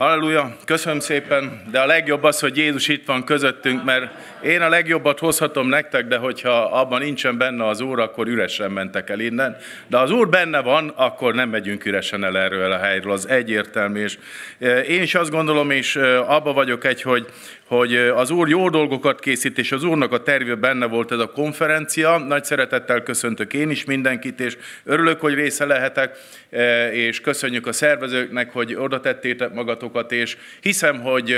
Halleluja, köszönöm szépen, de a legjobb az, hogy Jézus itt van közöttünk, mert én a legjobbat hozhatom nektek, de hogyha abban nincsen benne az Úr, akkor üresen mentek el innen. De az Úr benne van, akkor nem megyünk üresen el erről a helyről, az egyértelmű. És eh, én is azt gondolom, és eh, abba vagyok egy, hogy hogy az Úr jó dolgokat készít, és az Úrnak a terve benne volt ez a konferencia. Nagy szeretettel köszöntök én is mindenkit, és örülök, hogy része lehetek, és köszönjük a szervezőknek, hogy oda tettétek magatokat, és hiszem, hogy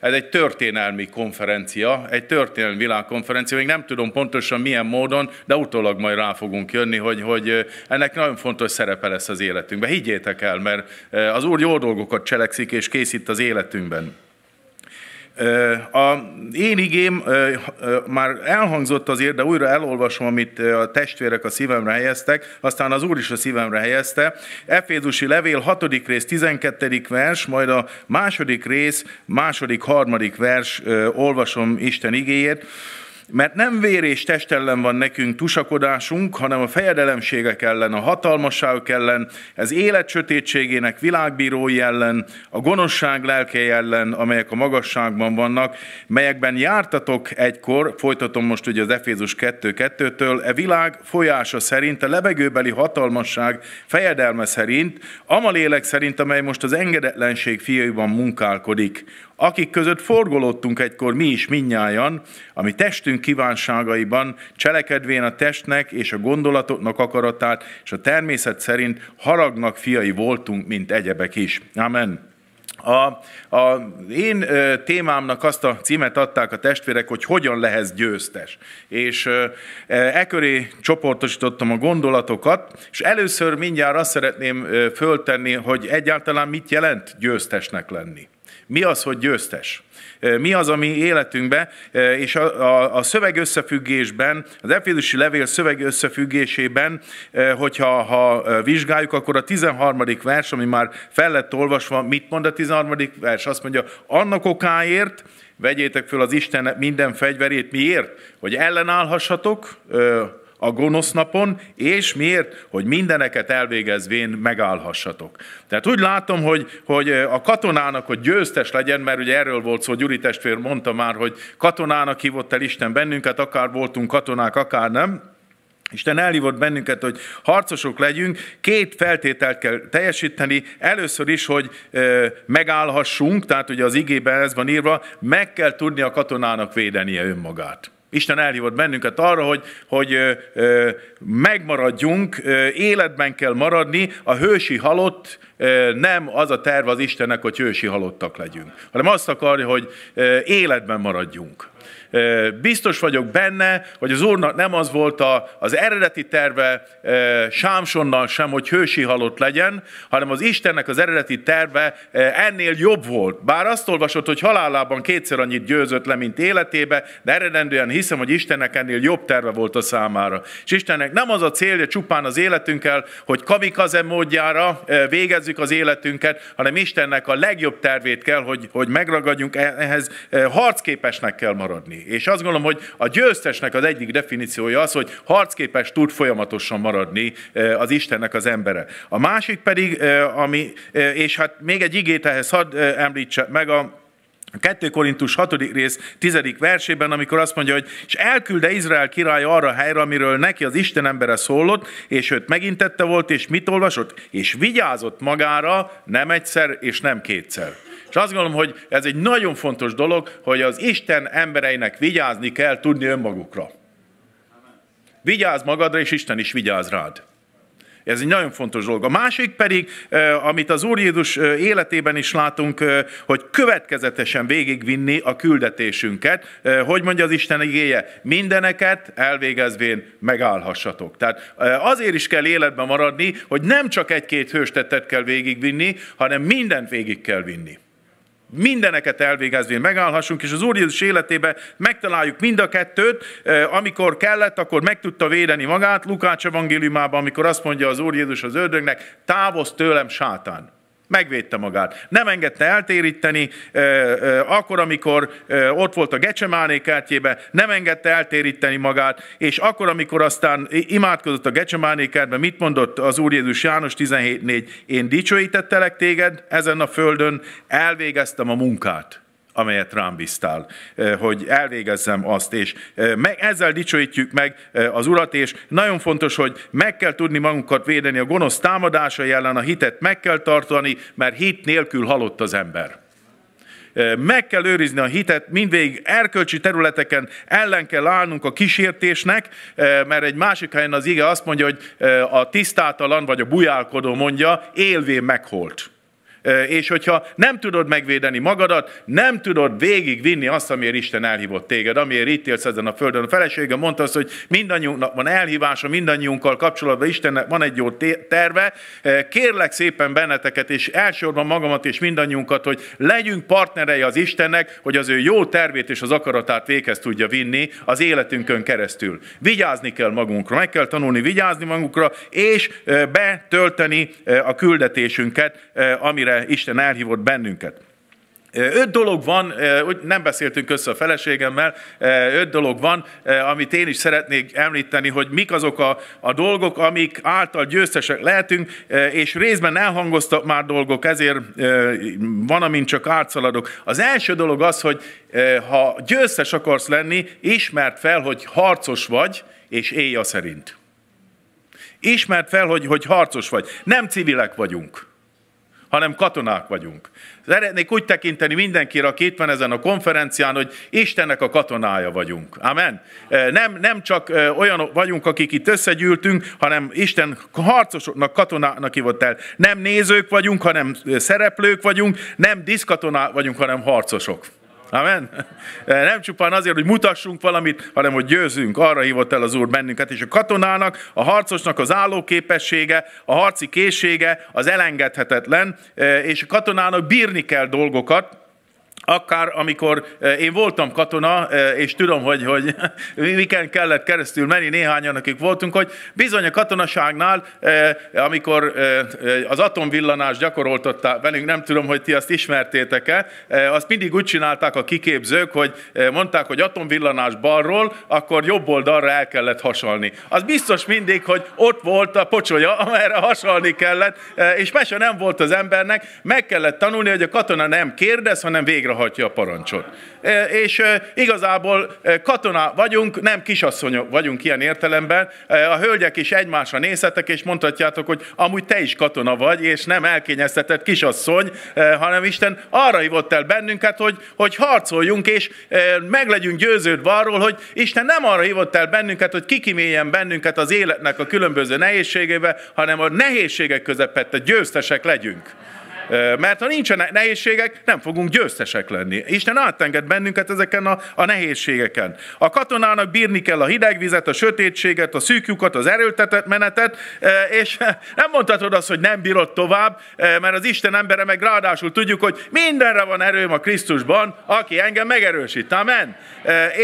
ez egy történelmi konferencia, egy történelmi világkonferencia, még nem tudom pontosan milyen módon, de utólag majd rá fogunk jönni, hogy, hogy ennek nagyon fontos szerepe lesz az életünkben. Higgyétek el, mert az Úr jó dolgokat cselekszik, és készít az életünkben. A én igém már elhangzott azért, de újra elolvasom, amit a testvérek a szívemre helyeztek, aztán az Úr is a szívemre helyezte. Efézusi levél 6. rész 12. vers, majd a második rész, második, harmadik vers, olvasom Isten igéjét. Mert nem vér és test ellen van nekünk tusakodásunk, hanem a fejedelemségek ellen, a hatalmasságok ellen, ez élet sötétségének világbírói ellen, a gonoszság lelke ellen, amelyek a magasságban vannak, melyekben jártatok egykor, folytatom most ugye az Efézus 2.2-től, e világ folyása szerint, a levegőbeli hatalmasság fejedelme szerint, amalélek szerint, amely most az engedetlenség fiaiban munkálkodik akik között forgolódtunk egykor mi is minnyájan, ami testünk kívánságaiban, cselekedvén a testnek és a gondolatoknak akaratát, és a természet szerint haragnak fiai voltunk, mint egyebek is. Amen. A, a én témámnak azt a címet adták a testvérek, hogy hogyan lehez győztes. És e, e köré csoportosítottam a gondolatokat, és először mindjárt azt szeretném föltenni, hogy egyáltalán mit jelent győztesnek lenni. Mi az, hogy győztes? Mi az, ami életünkbe, és a, a, a szöveg összefüggésben, az Efézusi levél szöveg összefüggésében, hogyha ha vizsgáljuk, akkor a 13. vers, ami már fel lett olvasva, mit mond a 13. vers? Azt mondja, annak okáért, vegyétek föl az Isten minden fegyverét, miért? Hogy ellenállhassatok, a gonosz napon, és miért? Hogy mindeneket elvégezvén megállhassatok. Tehát úgy látom, hogy, hogy a katonának, hogy győztes legyen, mert ugye erről volt szó, Gyuri testvér mondta már, hogy katonának hívott el Isten bennünket, akár voltunk katonák, akár nem, Isten elhívott bennünket, hogy harcosok legyünk, két feltételt kell teljesíteni. Először is, hogy megállhassunk, tehát ugye az igében ez van írva, meg kell tudni a katonának védenie önmagát. Isten elhívott bennünket arra, hogy, hogy ö, ö, megmaradjunk, ö, életben kell maradni. A hősi halott ö, nem az a terv az Istennek, hogy hősi halottak legyünk, hanem azt akarja, hogy ö, életben maradjunk. Biztos vagyok benne, hogy az Úrnak nem az volt a, az eredeti terve Sámsonnal sem, hogy hősi halott legyen, hanem az Istennek az eredeti terve ennél jobb volt. Bár azt olvasott, hogy halálában kétszer annyit győzött le, mint életébe, de eredendően hiszem, hogy Istennek ennél jobb terve volt a számára. És Istennek nem az a célja csupán az életünkkel, hogy kamikaze módjára végezzük az életünket, hanem Istennek a legjobb tervét kell, hogy, hogy megragadjunk, e-, ehhez harcképesnek kell maradni. És azt gondolom, hogy a győztesnek az egyik definíciója az, hogy harcképes tud folyamatosan maradni az Istennek az embere. A másik pedig, ami, és hát még egy igét ehhez hadd említse meg a 2 Korintus 6. rész 10. versében, amikor azt mondja, hogy és elkülde Izrael királya arra a helyre, amiről neki az Isten embere szólott, és őt megintette volt, és mit olvasott? És vigyázott magára nem egyszer és nem kétszer. És azt gondolom, hogy ez egy nagyon fontos dolog, hogy az Isten embereinek vigyázni kell tudni önmagukra. Vigyázz magadra, és Isten is vigyáz rád. Ez egy nagyon fontos dolog. A másik pedig, amit az Úr Jézus életében is látunk, hogy következetesen végigvinni a küldetésünket. Hogy mondja az Isten igéje? Mindeneket elvégezvén megállhassatok. Tehát azért is kell életben maradni, hogy nem csak egy-két hőstetet kell végigvinni, hanem mindent végig kell vinni mindeneket elvégezvén megállhassunk, és az Úr Jézus életébe megtaláljuk mind a kettőt, amikor kellett, akkor meg tudta védeni magát Lukács evangéliumában, amikor azt mondja az Úr Jézus az ördögnek, távozz tőlem sátán. Megvédte magát. Nem engedte eltéríteni, akkor, amikor ott volt a Gecsemáné kertjében, nem engedte eltéríteni magát, és akkor, amikor aztán imádkozott a Gecsemáné kertben, mit mondott az Úr Jézus János 17.4? Én dicsőítettelek téged ezen a földön, elvégeztem a munkát amelyet rám bíztál, hogy elvégezzem azt, és meg, ezzel dicsőítjük meg az Urat, és nagyon fontos, hogy meg kell tudni magunkat védeni a gonosz támadásai ellen, a hitet meg kell tartani, mert hit nélkül halott az ember. Meg kell őrizni a hitet, mindvégig erkölcsi területeken ellen kell állnunk a kísértésnek, mert egy másik helyen az ige azt mondja, hogy a tisztátalan vagy a bujálkodó mondja, élvén megholt. És hogyha nem tudod megvédeni magadat, nem tudod végigvinni azt, amiért Isten elhívott téged, amiért itt élsz ezen a földön. A felesége mondta azt, hogy mindannyiunknak van elhívása, mindannyiunkkal kapcsolatban Istennek van egy jó terve. Kérlek szépen benneteket, és elsősorban magamat és mindannyiunkat, hogy legyünk partnerei az Istennek, hogy az ő jó tervét és az akaratát véghez tudja vinni az életünkön keresztül. Vigyázni kell magunkra, meg kell tanulni vigyázni magunkra, és betölteni a küldetésünket, amire amire Isten elhívott bennünket. Öt dolog van, nem beszéltünk össze a feleségemmel, öt dolog van, amit én is szeretnék említeni, hogy mik azok a, a dolgok, amik által győztesek lehetünk, és részben elhangoztak már dolgok, ezért van, amint csak átszaladok. Az első dolog az, hogy ha győztes akarsz lenni, ismert fel, hogy harcos vagy, és élj a szerint. Ismert fel, hogy, hogy harcos vagy. Nem civilek vagyunk hanem katonák vagyunk. Szeretnék úgy tekinteni mindenkire, aki itt van ezen a konferencián, hogy Istennek a katonája vagyunk. Amen. Nem, nem csak olyan vagyunk, akik itt összegyűltünk, hanem Isten harcosoknak, katonáknak hívott el. Nem nézők vagyunk, hanem szereplők vagyunk, nem diszkatonák vagyunk, hanem harcosok. Amen? Nem csupán azért, hogy mutassunk valamit, hanem hogy győzünk. Arra hívott el az Úr bennünket. És a katonának, a harcosnak az állóképessége, a harci készsége az elengedhetetlen, eh, és a katonának bírni kell dolgokat, akár amikor eh, én voltam katona, eh, és tudom, hogy, hogy miken kellett keresztül menni néhányan, akik voltunk, hogy bizony a katonaságnál, eh, amikor az atomvillanás gyakoroltatták velünk, nem tudom, hogy ti azt ismertétek-e, azt mindig úgy csinálták a kiképzők, hogy mondták, hogy atomvillanás balról, akkor jobb oldalra el kellett hasalni. Az biztos mindig, hogy ott volt a pocsolya, amerre hasalni kellett, és mese nem volt az embernek, meg kellett tanulni, hogy a katona nem kérdez, hanem végre végrehajtja a parancsot. E, és e, igazából e, katona vagyunk, nem kisasszonyok vagyunk ilyen értelemben. A hölgyek is egymásra nézhetek, és mondhatjátok, hogy amúgy te is katona vagy, és nem elkényeztetett kisasszony, hanem Isten arra hívott el bennünket, hogy, hogy harcoljunk, és meg legyünk győződve arról, hogy Isten nem arra hívott el bennünket, hogy kikiméljen bennünket az életnek a különböző nehézségébe, hanem a nehézségek közepette győztesek legyünk. Mert ha nincsenek nehézségek, nem fogunk győztesek lenni. Isten átenged bennünket ezeken a, a nehézségeken. A katonának bírni kell a hidegvizet, a sötétséget, a szűkjukat, az erőltetett menetet, és nem mondhatod azt, hogy nem bírod tovább, mert az Isten embere meg ráadásul tudjuk, hogy mindenre van erőm a Krisztusban, aki engem megerősít. Amen.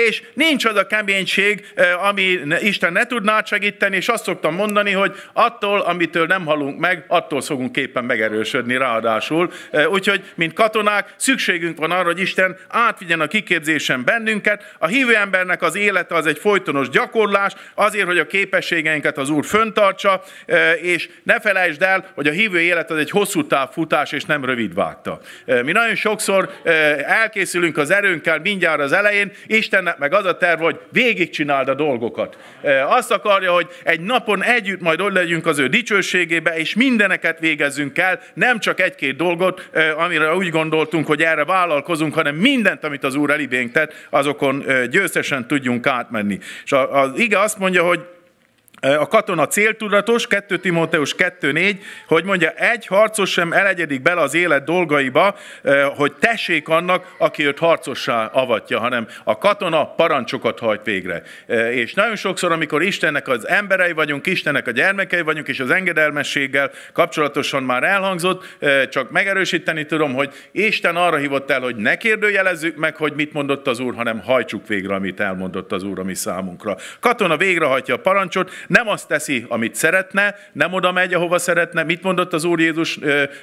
És nincs az a keménység, ami Isten ne tudná segíteni, és azt szoktam mondani, hogy attól, amitől nem halunk meg, attól szokunk képen megerősödni ráadásul ráadásul. Úgyhogy, mint katonák, szükségünk van arra, hogy Isten átvigyen a kiképzésen bennünket. A hívő embernek az élete az egy folytonos gyakorlás, azért, hogy a képességeinket az Úr föntartsa, és ne felejtsd el, hogy a hívő élet az egy hosszú táv futás, és nem rövid vágta. Mi nagyon sokszor elkészülünk az erőnkkel mindjárt az elején, Istennek meg az a terv, hogy végigcsináld a dolgokat. Azt akarja, hogy egy napon együtt majd ott legyünk az ő dicsőségébe, és mindeneket végezzünk el, nem csak egy egy-két dolgot, eh, amire úgy gondoltunk, hogy erre vállalkozunk, hanem mindent, amit az Úr elibénk tett, azokon eh, győztesen tudjunk átmenni. És az ige azt mondja, hogy a katona céltudatos, 2 Timóteus 2.4, hogy mondja, egy harcos sem elegyedik bele az élet dolgaiba, hogy tessék annak, aki őt harcossá avatja, hanem a katona parancsokat hajt végre. És nagyon sokszor, amikor Istennek az emberei vagyunk, Istennek a gyermekei vagyunk, és az engedelmességgel kapcsolatosan már elhangzott, csak megerősíteni tudom, hogy Isten arra hívott el, hogy ne kérdőjelezzük meg, hogy mit mondott az Úr, hanem hajtsuk végre, amit elmondott az Úr a mi számunkra. Katona végrehajtja a parancsot, nem azt teszi, amit szeretne, nem oda megy, ahova szeretne. Mit mondott az Úr Jézus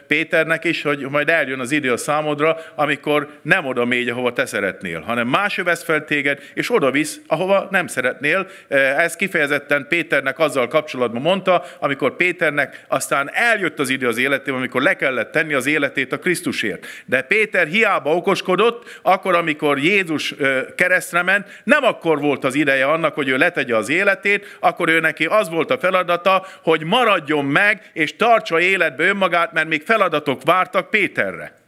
Péternek is, hogy majd eljön az idő a számodra, amikor nem oda megy, ahova te szeretnél, hanem más vesz fel téged, és oda visz, ahova nem szeretnél. Ez kifejezetten Péternek azzal kapcsolatban mondta, amikor Péternek aztán eljött az idő az életében, amikor le kellett tenni az életét a Krisztusért. De Péter hiába okoskodott, akkor, amikor Jézus keresztre ment, nem akkor volt az ideje annak, hogy ő letegye az életét, akkor őnek neki az volt a feladata, hogy maradjon meg és tartsa életbe önmagát, mert még feladatok vártak Péterre.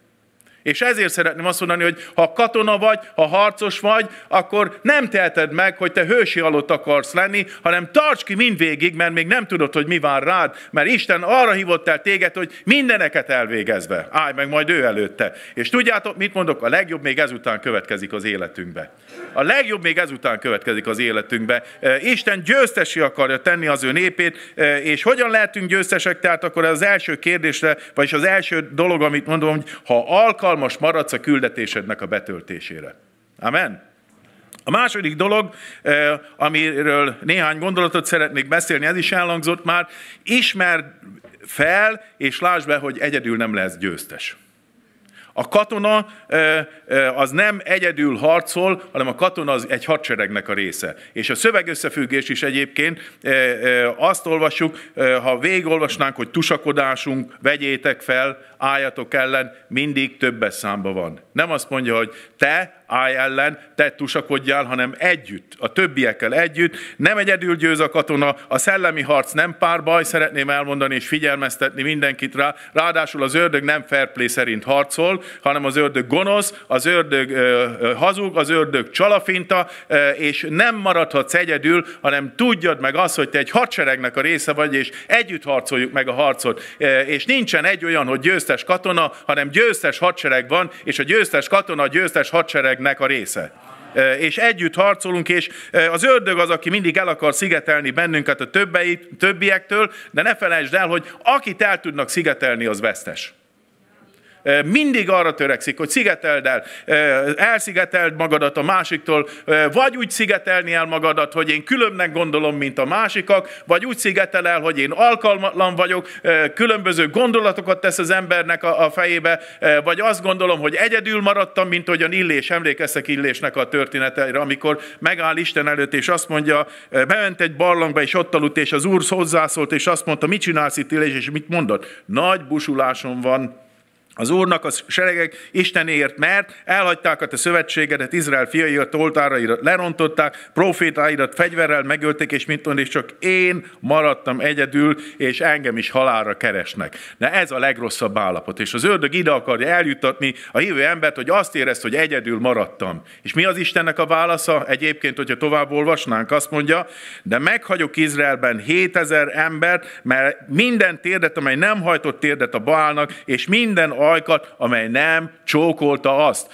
És ezért szeretném azt mondani, hogy ha katona vagy, ha harcos vagy, akkor nem teheted meg, hogy te hősi alatt akarsz lenni, hanem tarts ki mindvégig, mert még nem tudod, hogy mi vár rád, mert Isten arra hívott el téged, hogy mindeneket elvégezve. Állj meg majd ő előtte. És tudjátok, mit mondok? A legjobb még ezután következik az életünkbe. A legjobb még ezután következik az életünkbe. Isten győztesi akarja tenni az ő népét, és hogyan lehetünk győztesek? Tehát akkor az első kérdésre, vagyis az első dolog, amit mondom, hogy ha alkalmazunk, alkalmas maradsz a küldetésednek a betöltésére. Amen. A második dolog, eh, amiről néhány gondolatot szeretnék beszélni, ez is elhangzott már, ismerd fel, és lásd be, hogy egyedül nem lesz győztes. A katona eh, eh, az nem egyedül harcol, hanem a katona az egy hadseregnek a része. És a szövegösszefüggés is egyébként azt olvassuk, ha végigolvasnánk, hogy tusakodásunk, vegyétek fel álljatok ellen, mindig többes számba van. Nem azt mondja, hogy te állj ellen, te tusakodjál, hanem együtt, a többiekkel együtt. Nem egyedül győz a katona, a szellemi harc nem párbaj, szeretném elmondani és figyelmeztetni mindenkit rá. Ráadásul az ördög nem fair play szerint harcol, hanem az ördög gonosz, az ördög ö, ö, hazug, az ördög csalafinta, ö, és nem maradhatsz egyedül, hanem tudjad meg azt, hogy te egy hadseregnek a része vagy, és együtt harcoljuk meg a harcot. Ö, és nincsen egy olyan, hogy győztes győztes katona, hanem győztes hadsereg van, és a győztes katona a győztes hadseregnek a része és együtt harcolunk, és az ördög az, aki mindig el akar szigetelni bennünket a többiektől, de ne felejtsd el, hogy akit el tudnak szigetelni, az vesztes mindig arra törekszik, hogy szigeteld el, elszigeteld magadat a másiktól, vagy úgy szigetelni el magadat, hogy én különbnek gondolom, mint a másikak, vagy úgy szigetel el, hogy én alkalmatlan vagyok, különböző gondolatokat tesz az embernek a fejébe, vagy azt gondolom, hogy egyedül maradtam, mint hogyan Illés, emlékeztek Illésnek a történeteire, amikor megáll Isten előtt, és azt mondja, bement egy barlangba, és ott aludt, és az úr hozzászólt, és azt mondta, mit csinálsz itt Illés, és mit mondott? Nagy busulásom van, az Úrnak a seregek Istenéért, mert elhagyták a te szövetségedet, Izrael fiairat, oltárairat lerontották, profétáidat fegyverrel megölték, és mint mondani, csak én maradtam egyedül, és engem is halálra keresnek. Na ez a legrosszabb állapot, és az ördög ide akarja eljutatni a hívő embert, hogy azt érezt, hogy egyedül maradtam. És mi az Istennek a válasza? Egyébként, hogyha tovább olvasnánk, azt mondja, de meghagyok Izraelben 7000 embert, mert minden térdet, amely nem hajtott térdet a Bálnak, és minden ajkat, amely nem csókolta azt.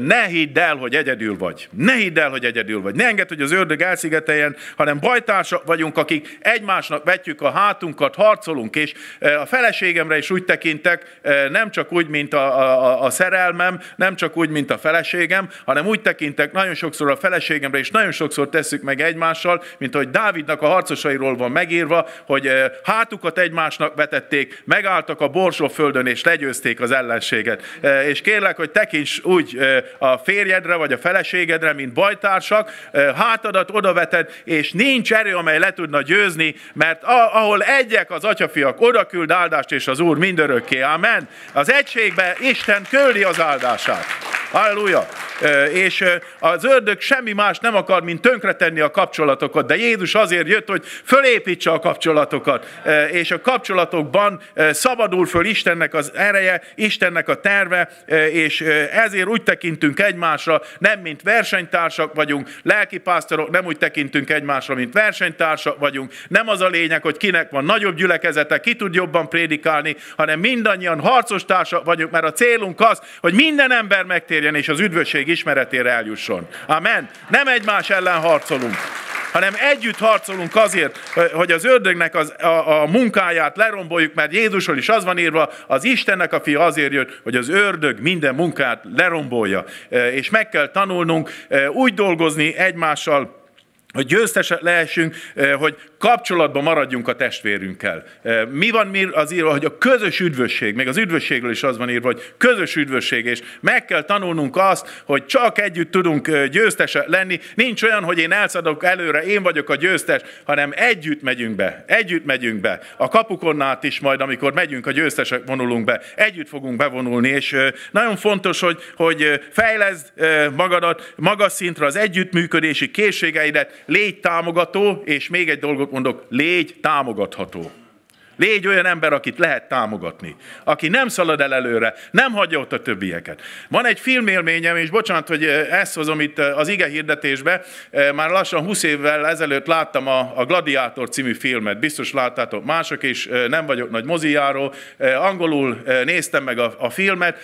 Ne hidd el, hogy egyedül vagy. Ne hidd el, hogy egyedül vagy. Ne engedd, hogy az ördög elszigeteljen, hanem bajtársak vagyunk, akik egymásnak vetjük a hátunkat, harcolunk, és a feleségemre is úgy tekintek, nem csak úgy, mint a, a, a szerelmem, nem csak úgy, mint a feleségem, hanem úgy tekintek nagyon sokszor a feleségemre, és nagyon sokszor tesszük meg egymással, mint ahogy Dávidnak a harcosairól van megírva, hogy hátukat egymásnak vetették, megálltak a borsó földön, és legyőzték az ellenséget. És kérlek, hogy tekints úgy a férjedre, vagy a feleségedre, mint bajtársak, hátadat odaveted, és nincs erő, amely le tudna győzni, mert ahol egyek az atyafiak, oda küld áldást, és az Úr mindörökké. Amen. Az egységbe Isten küldi az áldását. Halleluja! És az ördög semmi más nem akar, mint tönkretenni a kapcsolatokat, de Jézus azért jött, hogy fölépítse a kapcsolatokat, és a kapcsolatokban szabadul föl Istennek az ereje, Istennek a terve, és ezért úgy tekintünk egymásra, nem mint versenytársak vagyunk, lelkipásztorok, nem úgy tekintünk egymásra, mint versenytársak vagyunk, nem az a lényeg, hogy kinek van nagyobb gyülekezete, ki tud jobban prédikálni, hanem mindannyian harcos társak vagyunk, mert a célunk az, hogy minden ember megtér megtérjen, és az üdvösség ismeretére eljusson. Amen. Nem egymás ellen harcolunk hanem együtt harcolunk azért, hogy az ördögnek az, a, a munkáját leromboljuk, mert Jézusról is az van írva, az Istennek a fia azért jött, hogy az ördög minden munkát lerombolja. És meg kell tanulnunk úgy dolgozni egymással, hogy győztes lehessünk, hogy kapcsolatban maradjunk a testvérünkkel. Mi van az írva, hogy a közös üdvösség, még az üdvösségről is az van írva, hogy közös üdvösség, és meg kell tanulnunk azt, hogy csak együtt tudunk győztes lenni. Nincs olyan, hogy én elszadok előre, én vagyok a győztes, hanem együtt megyünk be, együtt megyünk be. A kapukon át is majd, amikor megyünk, a győztesek vonulunk be, együtt fogunk bevonulni, és nagyon fontos, hogy, hogy fejleszd magadat magas szintre az együttműködési készségeidet, légy támogató, és még egy dolgot mondok, légy támogatható. Légy olyan ember, akit lehet támogatni, aki nem szalad el előre, nem hagyja ott a többieket. Van egy filmélményem, és bocsánat, hogy eh, ezt hozom itt eh, az ige hirdetésbe, eh, már lassan 20 évvel ezelőtt láttam a, Gladiátor című filmet, biztos láttátok mások is, nem vagyok nagy mozijáró, angolul néztem meg a, filmet,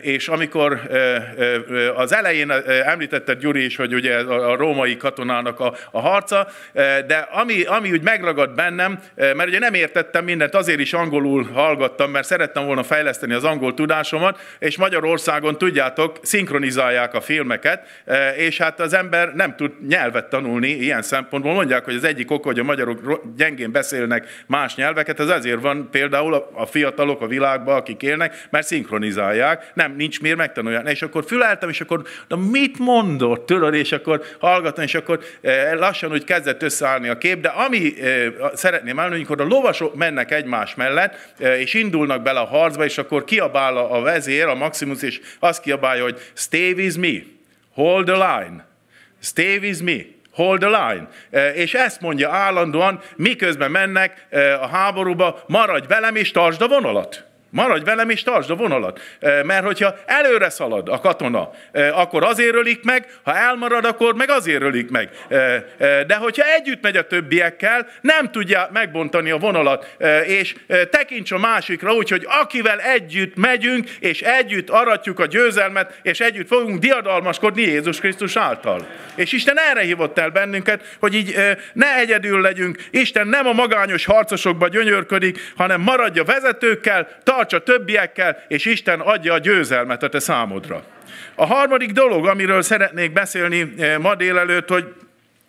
és amikor az elején említetted Gyuri is, hogy ugye a, római katonának a, a harca, de ami, ami úgy megragad bennem, mert ugye nem értett megtettem mindent, azért is angolul hallgattam, mert szerettem volna fejleszteni az angol tudásomat, és Magyarországon, tudjátok, szinkronizálják a filmeket, eh, és hát az ember nem tud nyelvet tanulni ilyen szempontból. Mondják, hogy az egyik ok, hogy a magyarok gyengén beszélnek más nyelveket, ez azért van például a fiatalok a világban, akik élnek, mert szinkronizálják, nem, nincs miért megtanulják. És akkor füleltem, és akkor, de mit mondott, tudod, és akkor hallgatom, és akkor eh, lassan úgy kezdett összeállni a kép, de ami eh, szeretném elmondani, amikor a lovasok, mennek egymás mellett, eh, és indulnak bele a harcba, és akkor kiabál a vezér, a Maximus, és azt kiabálja, hogy stay with me, hold the line, stay with me, hold the line. Eh, és ezt mondja állandóan, miközben mennek eh, a háborúba, maradj velem és tartsd a vonalat. Maradj velem és tartsd a vonalat. Mert hogyha előre szalad a katona, akkor azért ölik meg, ha elmarad, akkor meg azért ölik meg. De hogyha együtt megy a többiekkel, nem tudja megbontani a vonalat, és tekints a másikra úgy, hogy akivel együtt megyünk, és együtt aratjuk a győzelmet, és együtt fogunk diadalmaskodni Jézus Krisztus által. És Isten erre hívott el bennünket, hogy így ne egyedül legyünk. Isten nem a magányos harcosokba gyönyörködik, hanem maradja vezetőkkel, Tarts a többiekkel, és Isten adja a győzelmet a te számodra. A harmadik dolog, amiről szeretnék beszélni eh, ma délelőtt, hogy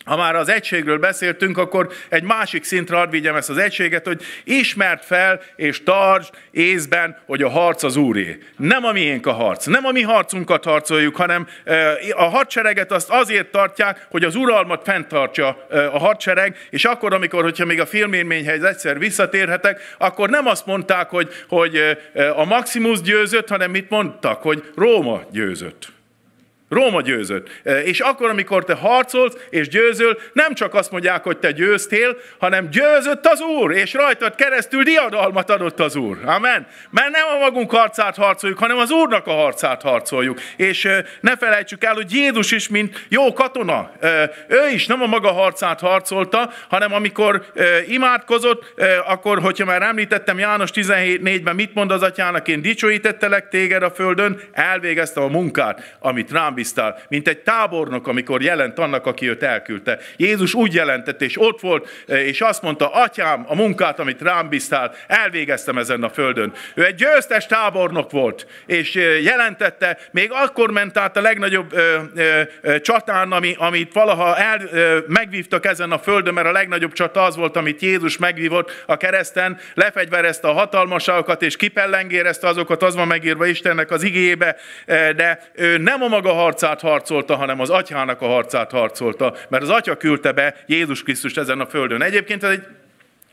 ha már az egységről beszéltünk, akkor egy másik szintre ad vigyem ezt az egységet, hogy ismert fel és tartsd észben, hogy a harc az úré. Nem a miénk a harc, nem a mi harcunkat harcoljuk, hanem a hadsereget azt azért tartják, hogy az uralmat fenntartja a hadsereg, és akkor, amikor, hogyha még a filmélményhez egyszer visszatérhetek, akkor nem azt mondták, hogy, hogy a Maximus győzött, hanem mit mondtak, hogy Róma győzött. Róma győzött. És akkor, amikor te harcolsz és győzöl, nem csak azt mondják, hogy te győztél, hanem győzött az Úr, és rajtad keresztül diadalmat adott az Úr. Amen. Mert nem a magunk harcát harcoljuk, hanem az Úrnak a harcát harcoljuk. És ne felejtsük el, hogy Jézus is, mint jó katona, ő is nem a maga harcát harcolta, hanem amikor imádkozott, akkor, hogyha már említettem János 17.4-ben, mit mond az atyának, én dicsőítettelek téged a földön, elvégeztem a munkát, amit rám bíztál, mint egy tábornok, amikor jelent annak, aki őt elküldte. Jézus úgy jelentett, és ott volt, eh, és azt mondta, atyám, a munkát, amit rám bíztál, elvégeztem ezen a földön. Ő egy győztes tábornok volt, és eh, jelentette, még akkor ment át a legnagyobb ö, eh, ö, csatán, ami, amit valaha el, ö, megvívtak ezen a földön, mert a legnagyobb csata az volt, amit Jézus megvívott a kereszten, lefegyverezte a hatalmaságokat, és kipellengérezte azokat, az van megírva Istennek az igébe, de ő nem a maga harcát harcolta, hanem az atyának a harcát harcolta, mert az atya küldte be Jézus Krisztust ezen a földön. Egyébként ez egy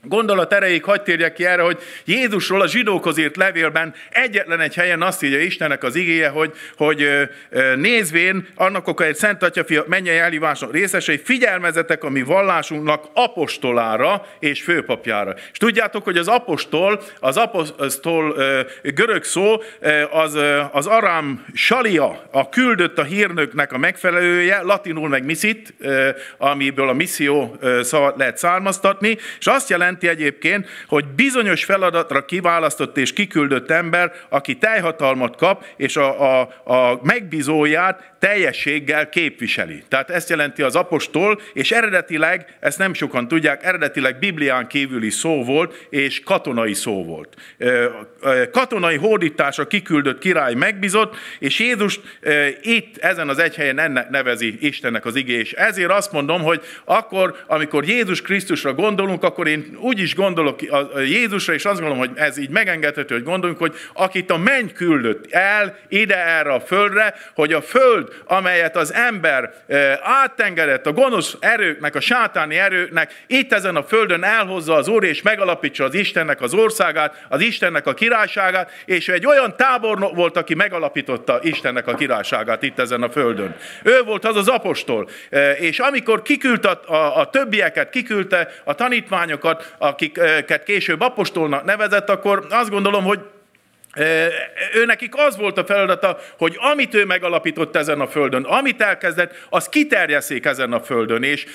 Gondolat erejéig hagyd térjek ki erre, hogy Jézusról a zsidókhoz írt levélben egyetlen egy helyen azt írja Istennek az igéje, hogy, hogy nézvén annak oka egy szent fia mennyei elhívásnak részesei, figyelmezetek a mi vallásunknak apostolára és főpapjára. És tudjátok, hogy az apostol, az apostol görög szó, az, az arám salia, a küldött a hírnöknek a megfelelője, latinul meg miszit, amiből a misszió szavat lehet származtatni, és azt jelenti, jelenti egyébként, hogy bizonyos feladatra kiválasztott és kiküldött ember, aki teljhatalmat kap, és a, a, a megbízóját teljességgel képviseli. Tehát ezt jelenti az apostol, és eredetileg, ezt nem sokan tudják, eredetileg Biblián kívüli szó volt, és katonai szó volt. Katonai hódítása kiküldött király megbízott, és Jézus itt, ezen az egy helyen ennek nevezi Istennek az igé. És ezért azt mondom, hogy akkor, amikor Jézus Krisztusra gondolunk, akkor én úgy is gondolok a Jézusra, és azt gondolom, hogy ez így megengedhető, hogy gondoljunk, hogy akit a menny küldött el ide erre a földre, hogy a föld, amelyet az ember e, áttengedett a gonosz erőknek, a sátáni erőknek, itt ezen a földön elhozza az Úr, és megalapítsa az Istennek az országát, az Istennek a királyságát, és egy olyan tábornok volt, aki megalapította Istennek a királyságát itt ezen a földön. Ő volt az az apostol, e, és amikor kiküldte a, a többieket, kiküldte a tanítványokat, akiket később apostolnak nevezett, akkor azt gondolom, hogy Őnekik az volt a feladata, hogy amit ő megalapított ezen a földön, amit elkezdett, az kiterjeszék ezen a földön. És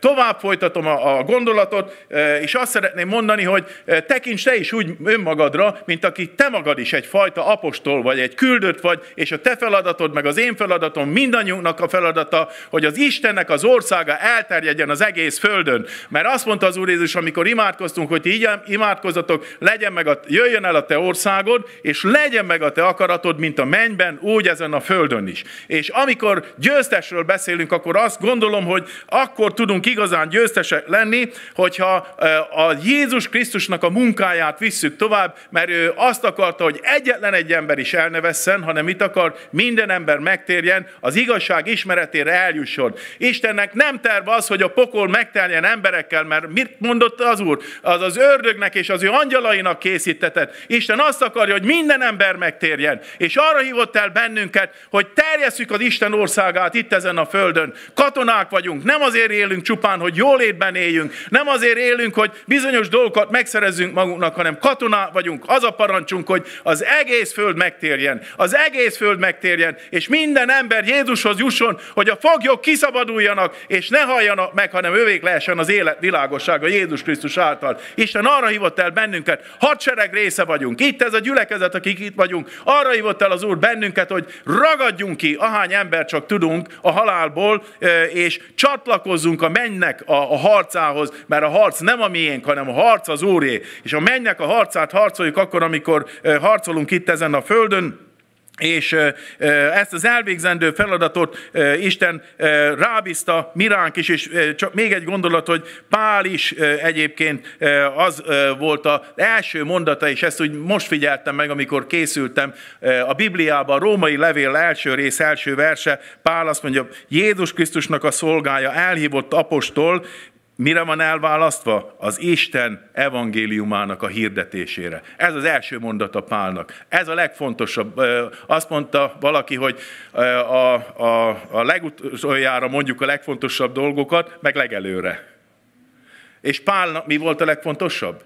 tovább folytatom a gondolatot, és azt szeretném mondani, hogy tekints te is úgy önmagadra, mint aki te magad is egyfajta apostol vagy, egy küldött vagy, és a te feladatod, meg az én feladatom, mindannyiunknak a feladata, hogy az Istennek az országa elterjedjen az egész földön. Mert azt mondta az Úr Jézus, amikor imádkoztunk, hogy így imádkozatok, legyen meg, a, jöjjön el a te országod, akaratod, és legyen meg a te akaratod, mint a mennyben, úgy ezen a földön is. És amikor győztesről beszélünk, akkor azt gondolom, hogy akkor tudunk igazán győztesek lenni, hogyha a Jézus Krisztusnak a munkáját visszük tovább, mert ő azt akarta, hogy egyetlen egy ember is elnevesszen, hanem mit akar, minden ember megtérjen, az igazság ismeretére eljusson. Istennek nem terve az, hogy a pokol megteljen emberekkel, mert mit mondott az Úr? Az az ördögnek és az ő angyalainak készítetett. Isten azt akar, akarja, hogy minden ember megtérjen. És arra hívott el bennünket, hogy terjesszük az Isten országát itt ezen a földön. Katonák vagyunk, nem azért élünk csupán, hogy jólétben éljünk, nem azért élünk, hogy bizonyos dolgokat megszerezzünk magunknak, hanem katonák vagyunk. Az a parancsunk, hogy az egész föld megtérjen. Az egész föld megtérjen, és minden ember Jézushoz jusson, hogy a foglyok kiszabaduljanak, és ne halljanak meg, hanem övék lehessen az élet világossága Jézus Krisztus által. Isten arra hívott el bennünket, hadsereg része vagyunk. Itt ez a gyülekezet gyülekezet, akik itt vagyunk, arra hívott el az Úr bennünket, hogy ragadjunk ki, ahány ember csak tudunk a halálból, és csatlakozzunk a mennynek a, a harcához, mert a harc nem a miénk, hanem a harc az Úré. És a mennynek a harcát harcoljuk akkor, amikor harcolunk itt ezen a földön, és ezt az elvégzendő feladatot Isten rábízta miránk is, és csak még egy gondolat, hogy Pál is egyébként az volt az első mondata, és ezt úgy most figyeltem meg, amikor készültem, a Bibliában a római levél első rész, első verse, Pál azt mondja, Jézus Krisztusnak a szolgája, elhívott apostol, Mire van elválasztva? Az Isten evangéliumának a hirdetésére. Ez az első mondata Pálnak. Ez a legfontosabb. Azt mondta valaki, hogy a, a, a legutoljára mondjuk a legfontosabb dolgokat, meg legelőre. És Pálnak mi volt a legfontosabb?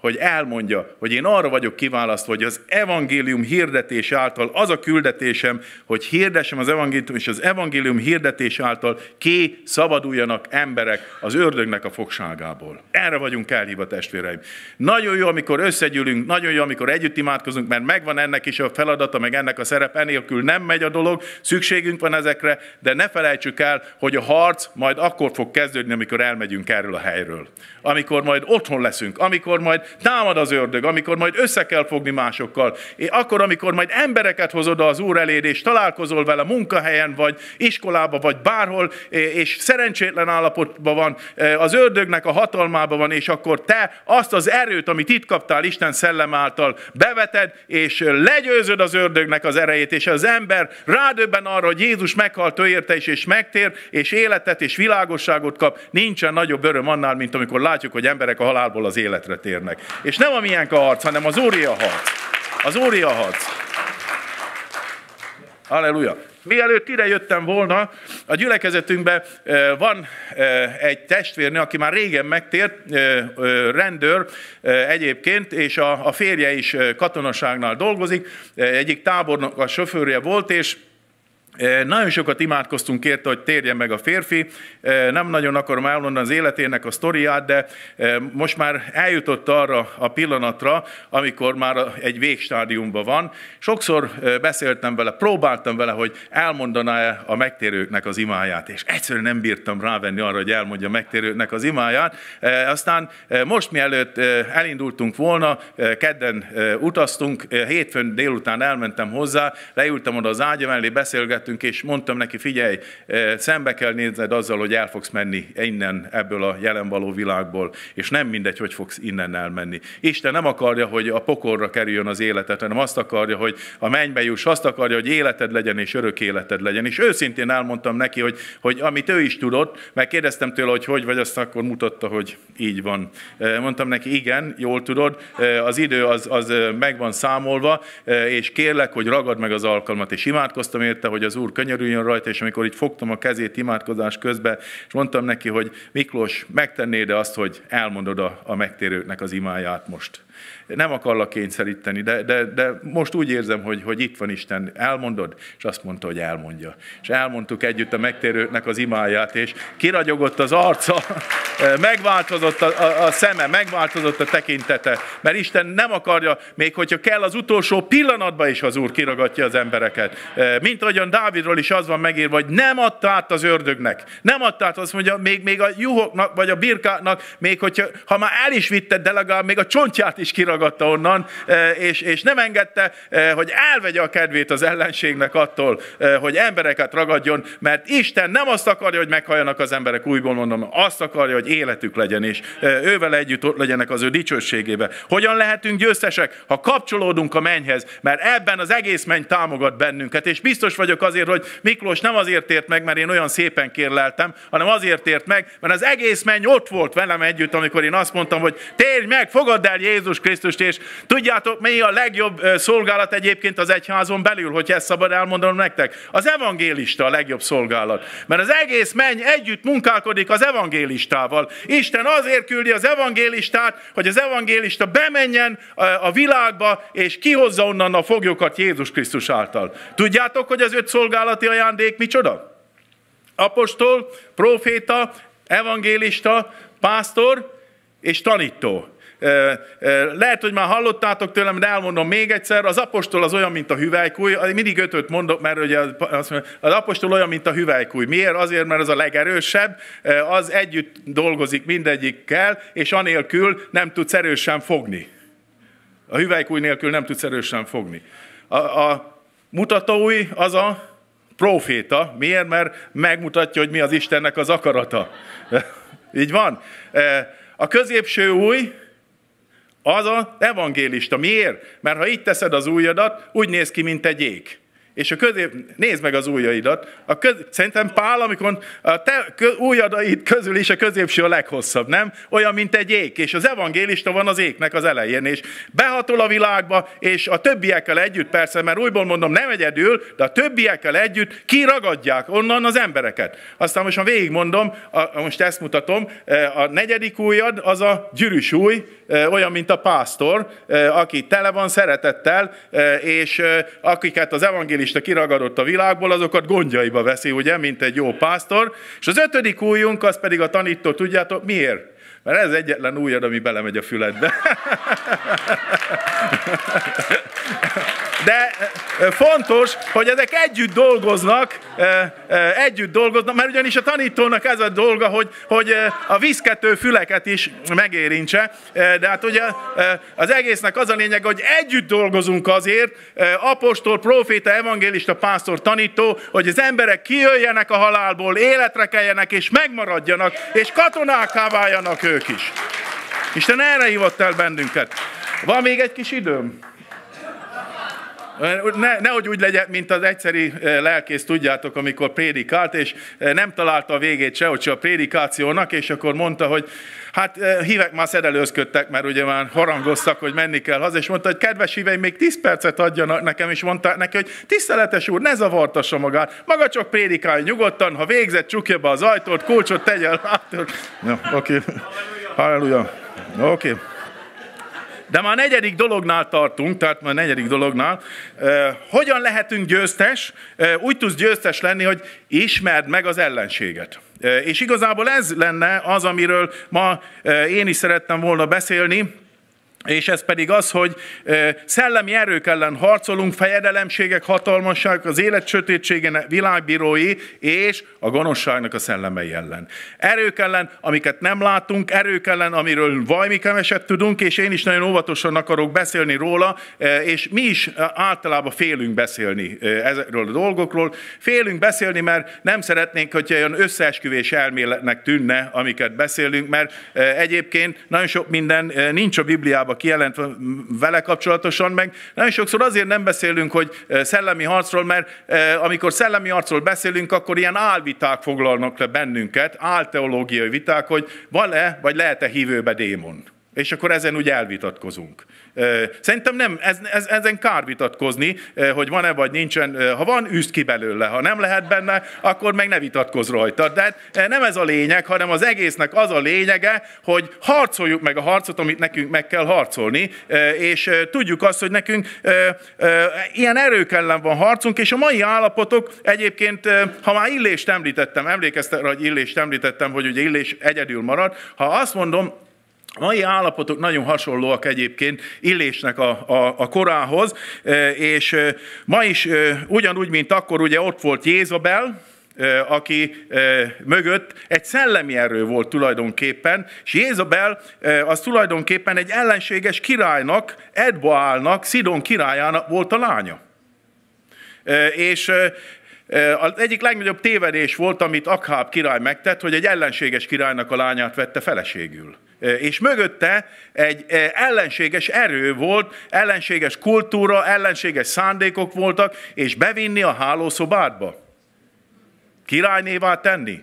hogy elmondja, hogy én arra vagyok kiválasztva, hogy az evangélium hirdetés által az a küldetésem, hogy hirdessem az evangélium, és az evangélium hirdetés által ki szabaduljanak emberek az ördögnek a fogságából. Erre vagyunk elhívva, testvéreim. Nagyon jó, amikor összegyűlünk, nagyon jó, amikor együtt imádkozunk, mert megvan ennek is a feladata, meg ennek a szerep, enélkül nem megy a dolog, szükségünk van ezekre, de ne felejtsük el, hogy a harc majd akkor fog kezdődni, amikor elmegyünk erről a helyről. Amikor majd otthon leszünk, amikor majd támad az ördög, amikor majd össze kell fogni másokkal, és akkor, amikor majd embereket hozod az Úr eléd, és találkozol vele munkahelyen, vagy iskolába, vagy bárhol, és szerencsétlen állapotban van, az ördögnek a hatalmában van, és akkor te azt az erőt, amit itt kaptál Isten szellem által, beveted, és legyőzöd az ördögnek az erejét, és az ember rádöbben arra, hogy Jézus meghalt ő érte is, és megtér, és életet, és világosságot kap, nincsen nagyobb öröm annál, mint amikor látjuk, hogy emberek a halálból az életre térnek. És nem a miénk a harc, hanem az Úri a harc. Az Úri a harc. Halleluja. Mielőtt ide jöttem volna, a gyülekezetünkben van egy testvérnő, aki már régen megtért, rendőr egyébként, és a férje is katonaságnál dolgozik, egyik tábornok a sofőrje volt, és Eh, nagyon sokat imádkoztunk érte, hogy térjen meg a férfi. Eh, nem nagyon akarom elmondani az életének a sztoriát, de eh, most már eljutott arra a pillanatra, amikor már egy végstádiumban van. Sokszor beszéltem vele, próbáltam vele, hogy elmondaná-e a megtérőknek az imáját, és egyszerűen nem bírtam rávenni arra, hogy elmondja a megtérőknek az imáját. Aztán most mielőtt elindultunk volna, kedden utaztunk, hétfőn délután elmentem hozzá, leültem oda az ágyam elé, beszélgettünk, beszélgettünk, és mondtam neki, figyelj, e, szembe kell nézned azzal, hogy el fogsz menni innen, ebből a jelenvaló világból, és nem mindegy, hogy fogsz innen elmenni. Isten nem akarja, hogy a pokorra kerüljön az életed, hanem azt akarja, hogy a mennybe juss, azt akarja, hogy életed legyen, és örök életed legyen. És őszintén elmondtam neki, hogy, hogy amit ő is tudott, meg kérdeztem tőle, hogy hogy vagy, azt akkor mutatta, hogy így van. E, mondtam neki, igen, jól tudod, e, az idő az, az meg van számolva, és kérlek, hogy ragad meg az alkalmat, és imádkoztam érte, hogy az Úr könyörüljön rajta, és amikor így fogtam a kezét imádkozás közben, és mondtam neki, hogy Miklós, megtennéd-e azt, hogy elmondod a, a megtérőknek az imáját most? Nem akarlak kényszeríteni, de, de, de most úgy érzem, hogy, hogy itt van Isten. Elmondod? És azt mondta, hogy elmondja. És elmondtuk együtt a megtérőknek az imáját, és kiragyogott az arca, megváltozott a, a, a szeme, megváltozott a tekintete, mert Isten nem akarja, még hogyha kell az utolsó pillanatban is az Úr kiragatja az embereket. E, mint ahogyan Dávidról is az van megírva, hogy nem adta át az ördögnek. Nem adta át, azt mondja, még, még a juhoknak, vagy a birkáknak, még hogyha, ha már el is vitted, de legalább még a csontját is is kiragadta onnan, e, és, és nem engedte, e, hogy elvegye a kedvét az ellenségnek attól, e, hogy embereket ragadjon, mert Isten nem azt akarja, hogy meghalljanak az emberek, újból mondom, azt akarja, hogy életük legyen, és ővel együtt ott legyenek az ő dicsőségébe. Hogyan lehetünk győztesek? Ha kapcsolódunk a mennyhez, mert ebben az egész menny támogat bennünket, és biztos vagyok azért, hogy Miklós nem azért ért meg, mert én olyan szépen kérleltem, hanem azért ért meg, mert az egész menny ott volt velem együtt, amikor én azt mondtam, hogy térj meg, fogadd el Jézus Jézus Krisztust, és tudjátok, mi a legjobb szolgálat egyébként az egyházon belül, hogy ezt szabad elmondanom nektek? Az evangélista a legjobb szolgálat. Mert az egész menny együtt munkálkodik az evangélistával. Isten azért küldi az evangélistát, hogy az evangélista bemenjen a világba, és kihozza onnan a foglyokat Jézus Krisztus által. Tudjátok, hogy az öt szolgálati ajándék micsoda? Apostol, proféta, evangélista, pásztor és tanító. Lehet, hogy már hallottátok tőlem, de elmondom még egyszer, az apostol az olyan, mint a hüvelykúj, mindig ötöt mondok, mert ugye azt az apostol olyan, mint a hüvelykúj. Miért? Azért, mert az a legerősebb, az együtt dolgozik mindegyikkel, és anélkül nem tudsz erősen fogni. A hüvelykúj nélkül nem tudsz erősen fogni. A, a mutatói az a proféta. Miért? Mert megmutatja, hogy mi az Istennek az akarata. Így van? A középső új, az a evangélista. Miért? Mert ha itt teszed az ujjadat, úgy néz ki, mint egy ég és a közép, nézd meg az ujjaidat, a köz, szerintem Pál, amikor a te ujjadaid közül is a középső a leghosszabb, nem? Olyan, mint egy ék, és az evangélista van az éknek az elején, és behatol a világba, és a többiekkel együtt persze, mert újból mondom, nem egyedül, de a többiekkel együtt kiragadják onnan az embereket. Aztán most, ha végigmondom, a, most ezt mutatom, e, a negyedik ujjad az a gyűrűs új, e, olyan, mint a pásztor, e, aki tele van szeretettel, és akiket az evangélista evangélista kiragadott a világból, azokat gondjaiba veszi, ugye, mint egy jó pásztor. És az ötödik újunk, az pedig a tanító, tudjátok miért? Mert ez egyetlen újad, ami belemegy a füledbe. de fontos, hogy ezek együtt dolgoznak, együtt dolgoznak, mert ugyanis a tanítónak ez a dolga, hogy, hogy a viszkető füleket is megérintse, de hát ugye az egésznek az a lényeg, hogy együtt dolgozunk azért, apostol, proféta, evangélista, pásztor, tanító, hogy az emberek kijöjjenek a halálból, életre keljenek és megmaradjanak, és katonákká váljanak ők is. Isten erre hívott el bennünket. Van még egy kis időm? Ne, nehogy úgy legyen, mint az egyszeri eh, lelkész, tudjátok, amikor prédikált, és eh, nem találta a végét se, hogy a prédikációnak, és akkor mondta, hogy hát eh, hívek már szerelőzködtek, mert ugye már harangoztak, hogy menni kell haza, és mondta, hogy kedves hívei még 10 percet adjanak nekem, és mondta neki, hogy tiszteletes úr, ne zavartassa magát, maga csak prédikálj nyugodtan, ha végzett, csukja be az ajtót, kulcsot tegyen, látod. Ja, oké. Okay. Halleluja. Oké. Okay. De már a negyedik dolognál tartunk, tehát már a negyedik dolognál. Hogyan lehetünk győztes? Úgy tudsz győztes lenni, hogy ismerd meg az ellenséget. És igazából ez lenne az, amiről ma én is szerettem volna beszélni, és ez pedig az, hogy szellemi erők ellen harcolunk, fejedelemségek, hatalmasságok, az élet sötétségen világbírói és a gonoszságnak a szellemei ellen. Erők ellen, amiket nem látunk, erők ellen, amiről vajmi keveset tudunk, és én is nagyon óvatosan akarok beszélni róla, és mi is általában félünk beszélni ezekről a dolgokról. Félünk beszélni, mert nem szeretnénk, hogy olyan összeesküvés elméletnek tűnne, amiket beszélünk, mert egyébként nagyon sok minden nincs a Bibliában, általában kijelent vele kapcsolatosan, meg nagyon sokszor azért nem beszélünk, hogy szellemi harcról, mert amikor szellemi harcról beszélünk, akkor ilyen álviták foglalnak le bennünket, álteológiai viták, hogy van-e, vagy lehet-e hívőbe démon. És akkor ezen úgy elvitatkozunk. Szerintem nem, ez, ez, ezen kár vitatkozni, hogy van-e vagy nincsen. Ha van, üst ki belőle. Ha nem lehet benne, akkor meg ne vitatkoz rajta. De hát, nem ez a lényeg, hanem az egésznek az a lényege, hogy harcoljuk meg a harcot, amit nekünk meg kell harcolni, és tudjuk azt, hogy nekünk ilyen erők ellen van harcunk, és a mai állapotok egyébként, ha már illést említettem, emlékeztek hogy illést említettem, hogy ugye illés egyedül marad, ha azt mondom, a mai állapotok nagyon hasonlóak egyébként Illésnek a, a, a korához, e, és e, ma is e, ugyanúgy, mint akkor, ugye ott volt Jézabel, aki mögött egy szellemi erő volt tulajdonképpen, és Jézabel az tulajdonképpen egy ellenséges királynak, Edbaálnak, Szidon királyának volt a lánya. És az egyik legnagyobb tévedés volt, amit Akháb király megtett, hogy egy ellenséges királynak a lányát vette feleségül és mögötte egy ellenséges erő volt, ellenséges kultúra, ellenséges szándékok voltak, és bevinni a hálószobádba. Királynévá tenni,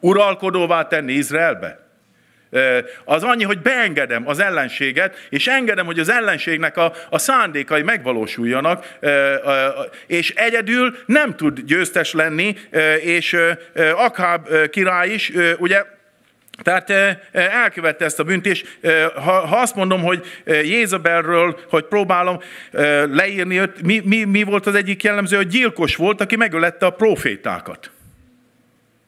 uralkodóvá tenni Izraelbe. Az annyi, hogy beengedem az ellenséget, és engedem, hogy az ellenségnek a, a szándékai megvalósuljanak, és egyedül nem tud győztes lenni, és Akháb király is, ugye tehát elkövette ezt a büntés. Ha, ha azt mondom, hogy Jézabelről, hogy próbálom leírni, mi, mi, mi volt az egyik jellemző, hogy gyilkos volt, aki megölette a profétákat.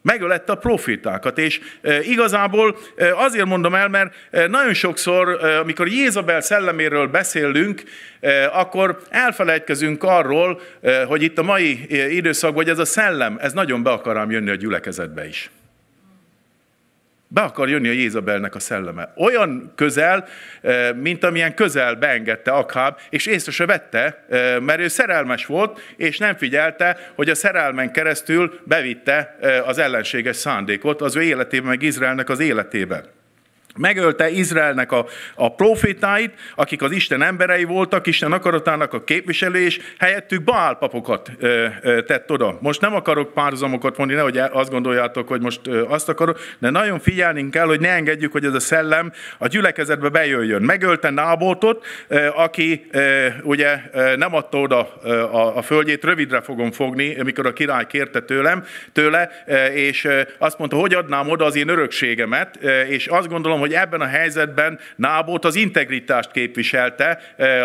Megölette a profitákat és igazából azért mondom el, mert nagyon sokszor, amikor Jézabel szelleméről beszélünk, akkor elfelejtkezünk arról, hogy itt a mai időszakban, hogy ez a szellem, ez nagyon be akarám jönni a gyülekezetbe is. Be akar jönni a Jézabelnek a szelleme. Olyan közel, eh, mint amilyen közel beengedte Akháb, és észre se vette, eh, mert ő szerelmes volt, és nem figyelte, hogy a szerelmen keresztül bevitte eh, az ellenséges szándékot az ő életébe, meg Izraelnek az életébe. Megölte Izraelnek a, a profétáit, akik az Isten emberei voltak, Isten akaratának a képviselői, helyettük Baál papokat ö, ö, tett oda. Most nem akarok párzamokat mondani, nehogy azt gondoljátok, hogy most ö, azt akarok, de nagyon figyelnünk kell, hogy ne engedjük, hogy ez a szellem a gyülekezetbe bejöjjön. Megölte Nábótot, ö, aki ö, ugye ö, nem adta oda ö, a, a földjét, rövidre fogom fogni, mikor a király kérte tőlem, tőle, ö, és ö, azt mondta, hogy adnám oda az én örökségemet, ö, és azt gondolom, hogy ebben a helyzetben Nábot az integritást képviselte,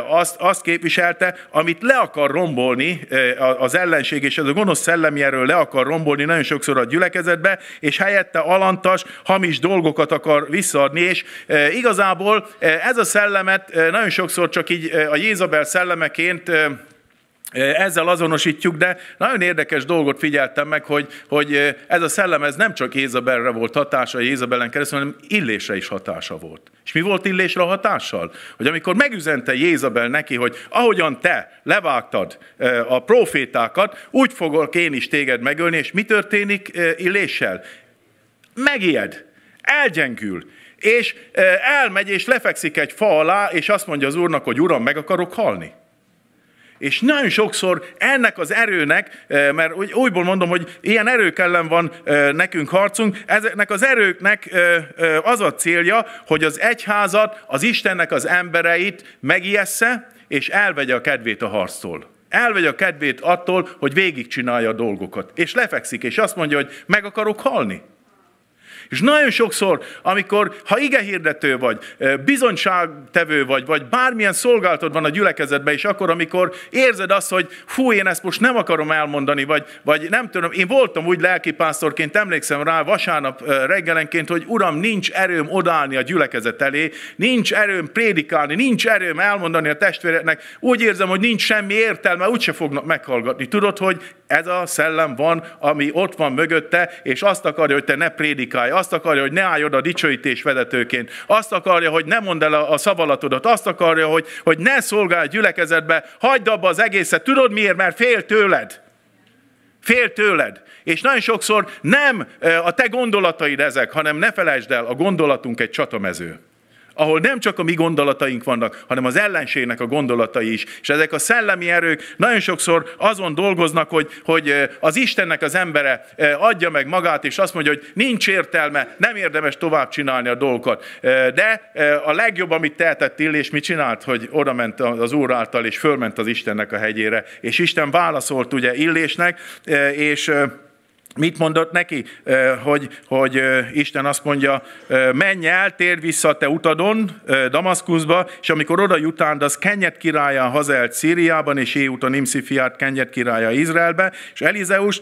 azt, azt képviselte, amit le akar rombolni az ellenség, és ez a gonosz szellemi erő le akar rombolni nagyon sokszor a gyülekezetbe, és helyette alantas, hamis dolgokat akar visszaadni, és igazából ez a szellemet nagyon sokszor csak így a Jézabel szellemeként ezzel azonosítjuk, de nagyon érdekes dolgot figyeltem meg, hogy, hogy ez a szellem ez nem csak Jézabelre volt hatása, Jézabelen keresztül, hanem Illésre is hatása volt. És mi volt Illésre a hatással? Hogy amikor megüzente Jézabel neki, hogy ahogyan te levágtad a profétákat, úgy fogok én is téged megölni, és mi történik Illéssel? Megijed, elgyengül, és elmegy, és lefekszik egy fa alá, és azt mondja az úrnak, hogy uram, meg akarok halni. És nagyon sokszor ennek az erőnek, eh, mert újból mondom, hogy ilyen erők ellen van eh, nekünk harcunk, ezeknek az erőknek eh, az a célja, hogy az egyházat, az Istennek az embereit megijessze, és elvegye a kedvét a harctól. Elvegy a kedvét attól, hogy végigcsinálja a dolgokat. És lefekszik, és azt mondja, hogy meg akarok halni. És nagyon sokszor, amikor, ha ige hirdető vagy, bizonyságtevő vagy, vagy bármilyen szolgáltod van a gyülekezetben, és akkor, amikor érzed azt, hogy fú, én ezt most nem akarom elmondani, vagy, vagy nem tudom, én voltam úgy lelkipásztorként, emlékszem rá vasárnap reggelenként, hogy uram, nincs erőm odállni a gyülekezet elé, nincs erőm prédikálni, nincs erőm elmondani a testvéreknek, úgy érzem, hogy nincs semmi értelme, úgyse fognak meghallgatni. Tudod, hogy ez a szellem van, ami ott van mögötte, és azt akarja, hogy te ne prédikálj, azt akarja, hogy ne állj oda dicsőítés vezetőként, azt akarja, hogy ne mondd el a, szavalatodat, azt akarja, hogy, hogy ne szolgálj gyülekezetbe, hagyd abba az egészet. Tudod miért? Mert fél tőled. Fél tőled. És nagyon sokszor nem a te gondolataid ezek, hanem ne felejtsd el, a gondolatunk egy csatamező ahol nem csak a mi gondolataink vannak, hanem az ellenségnek a gondolatai is. És ezek a szellemi erők nagyon sokszor azon dolgoznak, hogy, hogy az Istennek az embere adja meg magát, és azt mondja, hogy nincs értelme, nem érdemes tovább csinálni a dolgokat. De a legjobb, amit tehetettél, és mit csinált, hogy oda ment az Úr által, és fölment az Istennek a hegyére. És Isten válaszolt ugye Illésnek, és Mit mondott neki, hogy, hogy Isten azt mondja, menj el, tér vissza a te utadon Damaszkuszba, és amikor oda jután, az Kenyet királya hazelt Szíriában, és Éúton Imszi fiát Kenyet királya Izraelbe, és Elizeus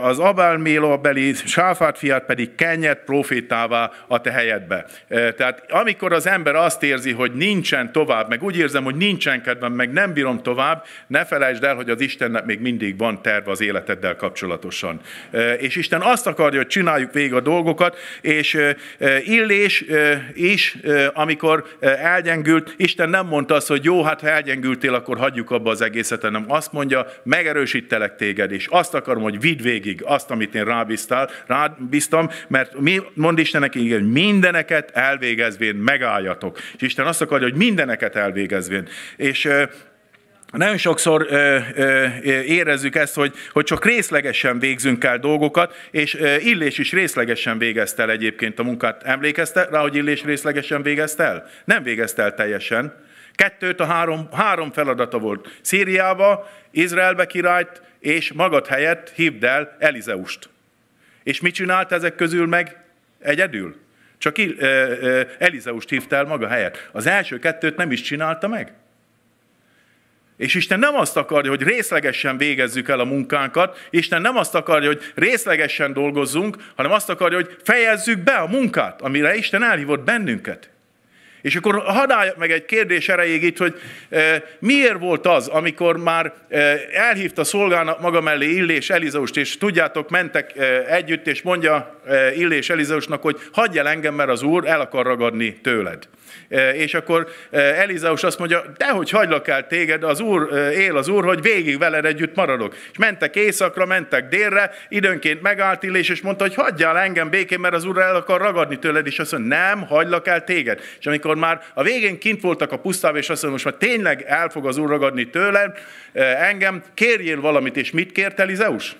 az Abel beli Sáfát fiát pedig Kenyet profétává a te helyedbe. Tehát amikor az ember azt érzi, hogy nincsen tovább, meg úgy érzem, hogy nincsen kedvem, meg nem bírom tovább, ne felejtsd el, hogy az Istennek még mindig van terve az életeddel kapcsolatosan és Isten azt akarja, hogy csináljuk végig a dolgokat, és Illés is, amikor elgyengült, Isten nem mondta azt, hogy jó, hát ha elgyengültél, akkor hagyjuk abba az egészet, hanem azt mondja, megerősítelek téged, és azt akarom, hogy vidd végig azt, amit én rábíztál, rábíztam, mert mi, mond Istennek, hogy mindeneket elvégezvén megálljatok. És Isten azt akarja, hogy mindeneket elvégezvén. És nagyon sokszor ö, ö, érezzük ezt, hogy, hogy csak részlegesen végzünk el dolgokat, és ö, Illés is részlegesen végezte el egyébként a munkát. Emlékezte rá, hogy Illés részlegesen végezte el? Nem végezte el teljesen. Kettőt a három, három feladata volt. Szíriába, Izraelbe királyt, és magad helyett hívd el Elizeust. És mit csinált ezek közül meg egyedül? Csak Elizeust hívta el maga helyett. Az első kettőt nem is csinálta meg. És Isten nem azt akarja, hogy részlegesen végezzük el a munkánkat, Isten nem azt akarja, hogy részlegesen dolgozzunk, hanem azt akarja, hogy fejezzük be a munkát, amire Isten elhívott bennünket. És akkor hadd meg egy kérdés erejéig itt, hogy e, miért volt az, amikor már e, elhívta szolgának maga mellé Illés Elizaust, és tudjátok, mentek e, együtt, és mondja e, Illés Elizausnak, hogy hagyj el engem, mert az Úr el akar ragadni tőled. Eh, és akkor eh, Elizaus azt mondja, dehogy hagylak el téged, az Úr eh, él az Úr, hogy végig veled együtt maradok. És mentek éjszakra, mentek délre, időnként megállt Illés, és mondta, hogy hagyjál engem békén, mert az Úr el akar ragadni tőled, és azt mondja, nem, hagylak el téged. És amikor már a végén kint voltak a pusztában, és azt mondja, most már tényleg el fog az Úr ragadni tőled. engem, kérjél valamit, és mit kért Elizeus?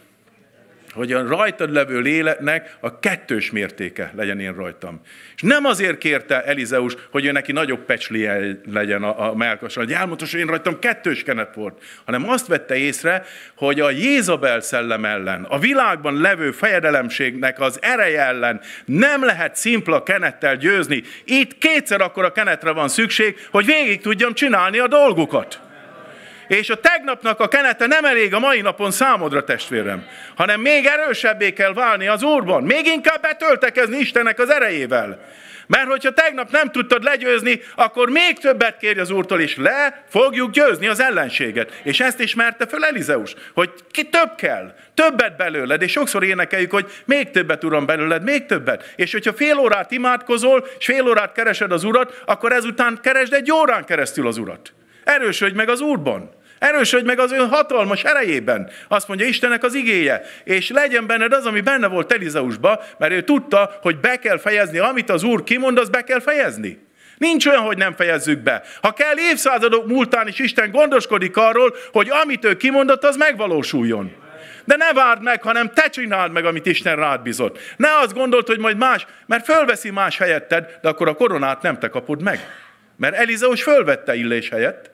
hogy a rajtad levő léleknek a kettős mértéke legyen én rajtam. És nem azért kérte Elizeus, hogy ő neki nagyobb pecsli legyen a, a melkasra, hogy elmondta, én rajtam kettős kenet volt, hanem azt vette észre, hogy a Jézabel szellem ellen, a világban levő fejedelemségnek az ereje ellen nem lehet szimpla kenettel győzni. Itt kétszer akkor a kenetre van szükség, hogy végig tudjam csinálni a dolgukat. És a tegnapnak a kenete nem elég a mai napon számodra, testvérem, hanem még erősebbé kell válni az Úrban, még inkább betöltekezni Istennek az erejével. Mert hogyha tegnap nem tudtad legyőzni, akkor még többet kérj az Úrtól, és le fogjuk győzni az ellenséget. És ezt ismerte föl Elizeus, hogy ki több kell, többet belőled, és sokszor énekeljük, hogy még többet, Uram, belőled, még többet. És hogyha fél órát imádkozol, és fél órát keresed az Urat, akkor ezután keresd egy órán keresztül az Urat. Erősödj meg az Úrban. Erősödj meg az ön hatalmas erejében, azt mondja Istenek az igéje, és legyen benned az, ami benne volt Elizausba, mert ő tudta, hogy be kell fejezni, amit az Úr kimond, az be kell fejezni. Nincs olyan, hogy nem fejezzük be. Ha kell, évszázadok múltán is Isten gondoskodik arról, hogy amit ő kimondott, az megvalósuljon. De ne várd meg, hanem te csináld meg, amit Isten rád bizott. Ne azt gondolt, hogy majd más, mert fölveszi más helyetted, de akkor a koronát nem te kapod meg. Mert Elizeus fölvette Illés helyett.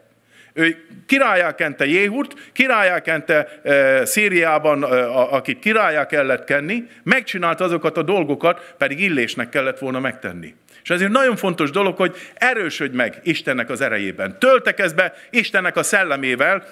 Ő királyá kente Jéhurt, királyá kente e, Szíriában, e, akit királyá kellett kenni, megcsinálta azokat a dolgokat, pedig illésnek kellett volna megtenni. És ezért nagyon fontos dolog, hogy erősödj meg Istennek az erejében. Töltekezd be Istennek a szellemével,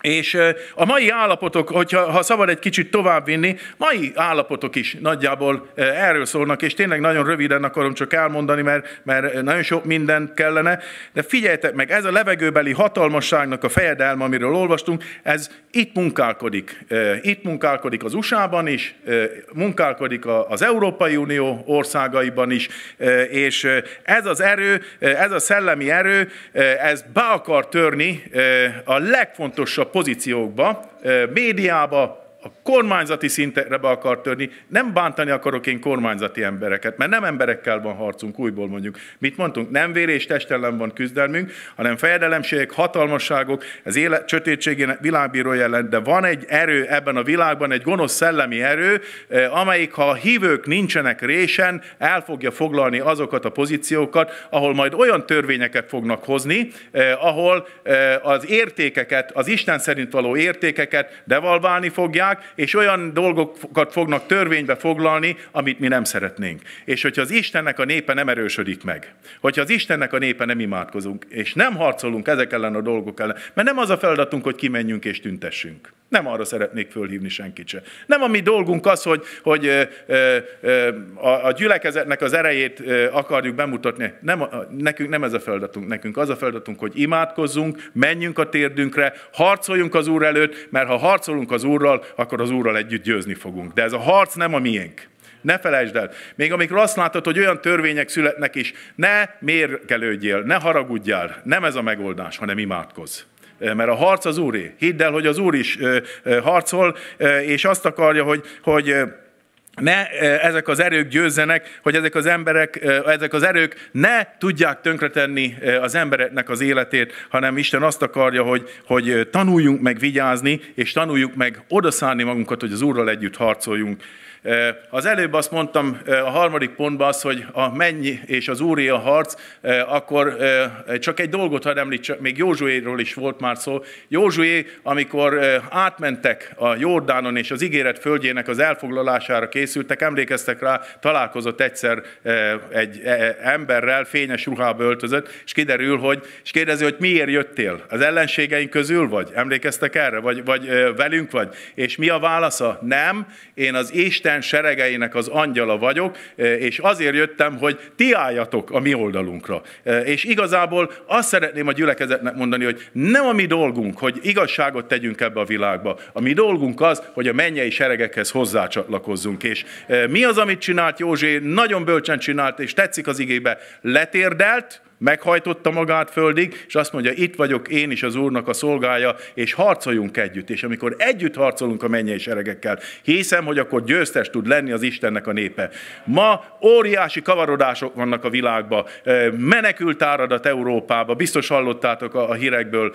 és a mai állapotok, hogyha ha szabad egy kicsit továbbvinni, mai állapotok is nagyjából erről szólnak, és tényleg nagyon röviden akarom csak elmondani, mert, mert nagyon sok mindent kellene, de figyeljetek meg, ez a levegőbeli hatalmasságnak a fejedelme, amiről olvastunk, ez itt munkálkodik. Itt munkálkodik az USA-ban is, munkálkodik az Európai Unió országaiban is, és ez az erő, ez a szellemi erő, ez be akar törni a legfontosabb pozíciókba, médiába, a kormányzati szintre be akar törni. Nem bántani akarok én kormányzati embereket, mert nem emberekkel van harcunk, újból mondjuk. Mit mondtunk? Nem vér és testellen van küzdelmünk, hanem fejedelemségek, hatalmasságok, ez élet, sötétségén világbíró jelent, de van egy erő ebben a világban, egy gonosz szellemi erő, eh, amelyik, ha a hívők nincsenek résen, el fogja foglalni azokat a pozíciókat, ahol majd olyan törvényeket fognak hozni, eh, ahol eh, az értékeket, az Isten szerint való értékeket devalválni fogják, fogják, és olyan dolgokat fognak törvénybe foglalni, amit mi nem szeretnénk. És hogyha az Istennek a népe nem erősödik meg, hogyha az Istennek a népe nem imádkozunk, és nem harcolunk ezek ellen a dolgok ellen, mert nem az a feladatunk, hogy kimenjünk és tüntessünk. Nem arra szeretnék fölhívni senkit se. Nem a mi dolgunk az, hogy, hogy a gyülekezetnek az erejét akarjuk bemutatni. Nem, nekünk nem ez a feladatunk. Nekünk az a feladatunk, hogy imádkozzunk, menjünk a térdünkre, harcoljunk az Úr előtt, mert ha harcolunk az Úrral, akkor az Úrral együtt győzni fogunk. De ez a harc nem a miénk. Ne felejtsd el. Még amikor azt látod, hogy olyan törvények születnek is, ne mérgelődjél, ne haragudjál. Nem ez a megoldás, hanem imádkozz. Mert a harc az Úré. Hidd el, hogy az Úr is harcol, és azt akarja, hogy, hogy ne ezek az erők győzzenek, hogy ezek az emberek, ezek az erők ne tudják tönkretenni az embereknek az életét, hanem Isten azt akarja, hogy, hogy tanuljunk meg vigyázni, és tanuljuk meg odaszállni magunkat, hogy az Úrral együtt harcoljunk. Az előbb azt mondtam a harmadik pontban az, hogy a mennyi és az úri a harc, akkor csak egy dolgot hadd említsek, még Józsuéről is volt már szó. Józsué, amikor átmentek a Jordánon és az ígéret földjének az elfoglalására készültek, emlékeztek rá, találkozott egyszer egy e, emberrel, fényes ruhába öltözött, és kiderül, hogy, és kérdezi, hogy miért jöttél? Az ellenségeink közül vagy? Emlékeztek erre? Vagy, vagy velünk vagy? És mi a válasza? Nem, én az Isten Isten seregeinek az angyala vagyok, e, és azért jöttem, hogy ti álljatok a mi oldalunkra. E, és igazából azt szeretném a gyülekezetnek mondani, hogy nem a mi dolgunk, hogy igazságot tegyünk ebbe a világba. A mi dolgunk az, hogy a mennyei seregekhez hozzácsatlakozzunk. És e, mi az, amit csinált Józsi? Nagyon bölcsen csinált, és tetszik az igébe. Letérdelt, Meghajtotta magát földig, és azt mondja, itt vagyok én is az Úrnak a szolgája, és harcoljunk együtt. És amikor együtt harcolunk a mennyei seregekkel, hiszem, hogy akkor győztes tud lenni az Istennek a népe. Ma óriási kavarodások vannak a világban, menekült áradat Európába, biztos hallottátok a hírekből.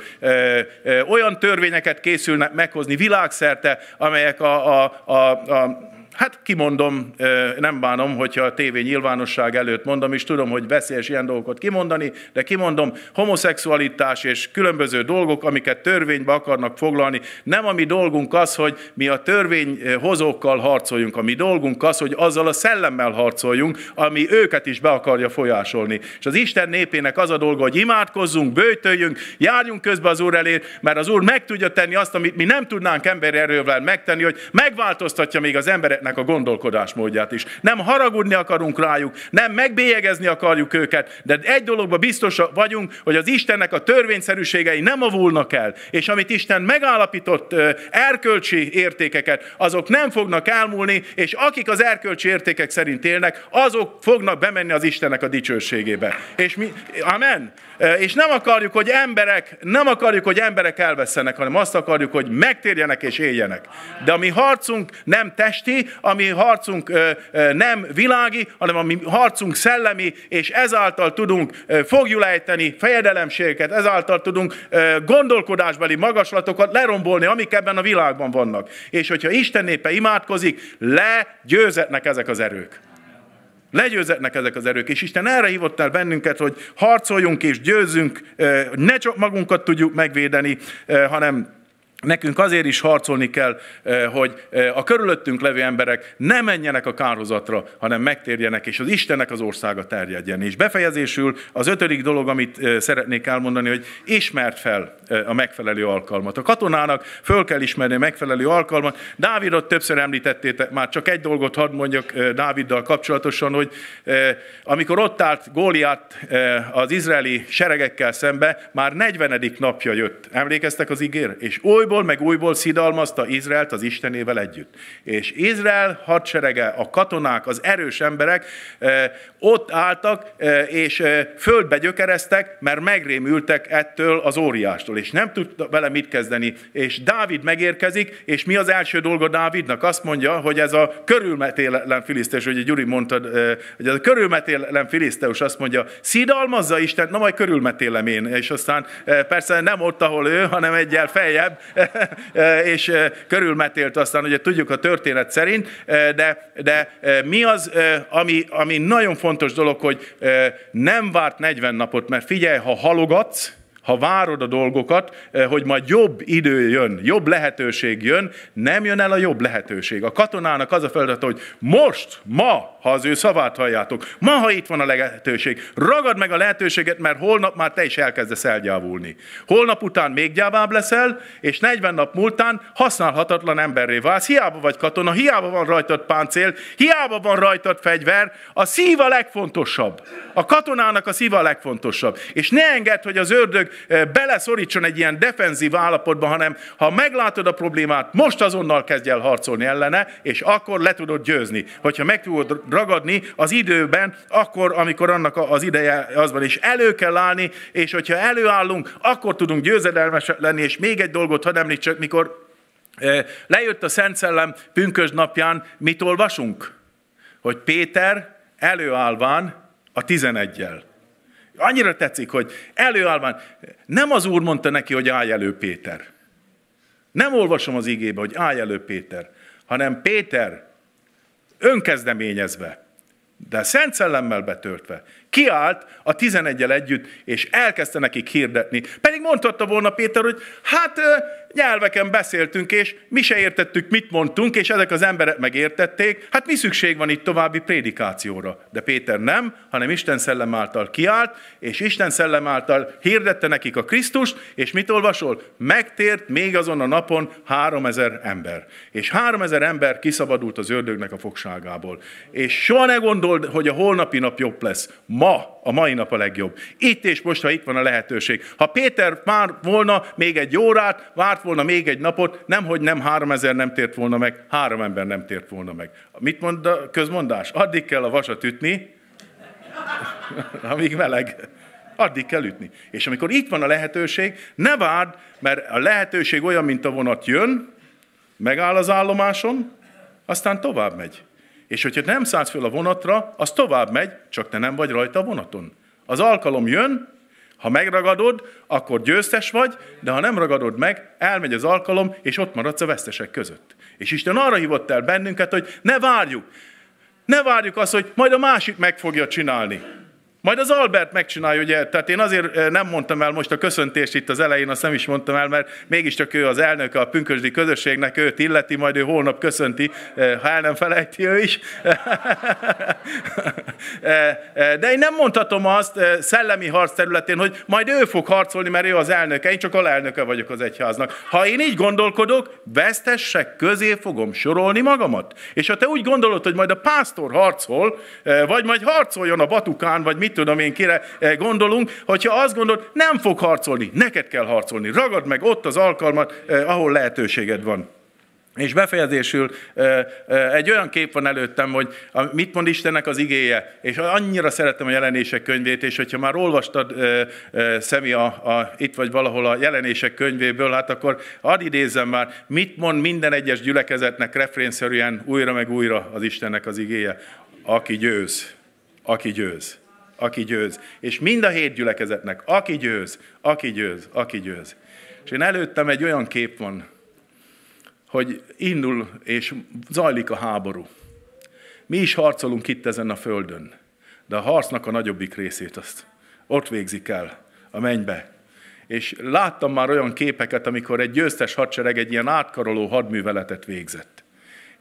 Olyan törvényeket készülnek meghozni világszerte, amelyek a, a, a, a Hát kimondom, nem bánom, hogyha a tévé nyilvánosság előtt mondom, és tudom, hogy veszélyes ilyen dolgokat kimondani, de kimondom, homoszexualitás és különböző dolgok, amiket törvénybe akarnak foglalni. Nem a mi dolgunk az, hogy mi a törvényhozókkal harcoljunk, a mi dolgunk az, hogy azzal a szellemmel harcoljunk, ami őket is be akarja folyásolni. És az Isten népének az a dolga, hogy imádkozzunk, bőtöljünk, járjunk közbe az Úr elé, mert az Úr meg tudja tenni azt, amit mi nem tudnánk emberi erővel megtenni, hogy megváltoztatja még az embereknek embereknek a gondolkodásmódját is. Nem haragudni akarunk rájuk, nem megbélyegezni akarjuk őket, de egy dologban biztos vagyunk, hogy az Istennek a törvényszerűségei nem avulnak el, és amit Isten megállapított erkölcsi értékeket, azok nem fognak elmúlni, és akik az erkölcsi értékek szerint élnek, azok fognak bemenni az Istennek a dicsőségébe. És mi, amen? És nem akarjuk, hogy emberek, nem akarjuk, hogy emberek elveszenek, hanem azt akarjuk, hogy megtérjenek és éljenek. De a mi harcunk nem testi, a mi harcunk nem világi, hanem a mi harcunk szellemi, és ezáltal tudunk fogjulejteni fejedelemségeket, ezáltal tudunk gondolkodásbeli magaslatokat lerombolni, amik ebben a világban vannak. És hogyha Isten népe imádkozik, legyőzetnek ezek az erők. Legyőzetnek ezek az erők, és Isten erre hívott el bennünket, hogy harcoljunk és győzzünk, eh, ne csak magunkat tudjuk megvédeni, eh, hanem Nekünk azért is harcolni kell, eh, hogy eh, a körülöttünk levő emberek ne menjenek a kározatra, hanem megtérjenek, és az Istennek az országa terjedjen. És befejezésül az ötödik dolog, amit eh, szeretnék elmondani, hogy ismert fel a megfelelő alkalmat. A katonának föl kell ismerni a megfelelő alkalmat. Dávidot többször említettétek, már csak egy dolgot hadd mondjak Dáviddal kapcsolatosan, hogy amikor ott állt Góliát az izraeli seregekkel szembe, már 40. napja jött. Emlékeztek az ígér? És oly újból meg újból szidalmazta Izraelt az Istenével együtt. És Izrael hadserege, a katonák, az erős emberek ott álltak és földbe gyökereztek, mert megrémültek ettől az óriástól, és nem tudta vele mit kezdeni. És Dávid megérkezik, és mi az első dolga Dávidnak? Azt mondja, hogy ez a körülmetélen filiszteus, ugye Gyuri mondta, hogy ez a körülmetélen filiszteus azt mondja, szidalmazza Isten, na majd körülmetélem én, és aztán persze nem ott, ahol ő, hanem egyel feljebb, és körülmetélt aztán, ugye tudjuk a történet szerint, de, de mi az, ami, ami nagyon fontos dolog, hogy nem várt 40 napot, mert figyelj, ha halogatsz, ha várod a dolgokat, eh, hogy majd jobb idő jön, jobb lehetőség jön, nem jön el a jobb lehetőség. A katonának az a feladat, hogy most, ma, ha az ő szavát halljátok, ma, ha itt van a lehetőség, ragad meg a lehetőséget, mert holnap már te is elkezdesz elgyávulni. Holnap után még gyávább leszel, és 40 nap múltán használhatatlan emberré válsz. Hiába vagy katona, hiába van rajtad páncél, hiába van rajtad fegyver, a szíva legfontosabb. A katonának a szíva legfontosabb. És ne engedd, hogy az ördög beleszorítson egy ilyen defenzív állapotba, hanem ha meglátod a problémát, most azonnal kezdj el harcolni ellene, és akkor le tudod győzni. Hogyha meg tudod ragadni az időben, akkor, amikor annak az ideje az van, és elő kell állni, és hogyha előállunk, akkor tudunk győzedelmes lenni, és még egy dolgot hadd említsek, mikor lejött a Szent Szellem pünkös napján, mit olvasunk? Hogy Péter előállván a tizenegyel. Annyira tetszik, hogy előállván, nem az úr mondta neki, hogy állj elő Péter. Nem olvasom az igébe, hogy állj elő Péter, hanem Péter önkezdeményezve, de szent szellemmel betöltve, kiállt a tizenegyel együtt, és elkezdte nekik hirdetni. Pedig mondhatta volna Péter, hogy hát nyelveken beszéltünk, és mi se értettük, mit mondtunk, és ezek az emberek megértették, hát mi szükség van itt további prédikációra. De Péter nem, hanem Isten szellem által kiállt, és Isten szellem által hirdette nekik a Krisztust, és mit olvasol? Megtért még azon a napon három ezer ember. És három ezer ember kiszabadult az ördögnek a fogságából. És soha ne gondold, hogy a holnapi nap jobb lesz ma, a mai nap a legjobb. Itt és most, ha itt van a lehetőség. Ha Péter már volna még egy órát, várt volna még egy napot, nemhogy nem három ezer nem tért volna meg, három ember nem tért volna meg. Mit mond a közmondás? Addig kell a vasat ütni, amíg meleg. Addig kell ütni. És amikor itt van a lehetőség, ne várd, mert a lehetőség olyan, mint a vonat jön, megáll az állomáson, aztán tovább megy. És hogyha nem szállsz föl a vonatra, az tovább megy, csak te nem vagy rajta a vonaton. Az alkalom jön, ha megragadod, akkor győztes vagy, de ha nem ragadod meg, elmegy az alkalom, és ott maradsz a vesztesek között. És Isten arra hívott el bennünket, hogy ne várjuk. Ne várjuk azt, hogy majd a másik meg fogja csinálni. Majd az Albert megcsinálja, ugye, tehát én azért eh, nem mondtam el most a köszöntést itt az elején, azt nem is mondtam el, mert mégiscsak ő az elnöke a pünkösdi közösségnek, őt illeti, majd ő holnap köszönti, eh, ha el nem felejti ő is. Eh, de én nem mondhatom azt szellemi harc területén, hogy majd ő fog harcolni, mert ő az elnöke, én csak alelnöke vagyok az egyháznak. Ha én így gondolkodok, vesztessek közé fogom sorolni magamat. És ha te úgy gondolod, hogy majd a pásztor harcol, vagy majd harcoljon a Batukán, vagy mit mit tudom én, kire eh, gondolunk, hogyha azt gondolod, nem fog harcolni, neked kell harcolni, ragad meg ott az alkalmat, eh, ahol lehetőséged van. És befejezésül eh, egy olyan kép van előttem, hogy mit mond Istennek az igéje, és annyira szeretem a jelenések könyvét, és hogyha már olvastad, Szemi, a, a, itt vagy valahol a jelenések könyvéből, hát akkor ad idézem már, mit mond minden egyes gyülekezetnek refrénszerűen újra meg újra az Istennek az igéje, aki győz, aki győz aki győz. És mind a hét gyülekezetnek, aki győz, aki győz, aki győz. És én előttem egy olyan kép van, hogy indul és zajlik a háború. Mi is harcolunk itt ezen a földön, de a harcnak a nagyobbik részét azt ott végzik el, a mennybe. És láttam már olyan képeket, amikor egy győztes hadsereg egy ilyen átkaroló hadműveletet végzett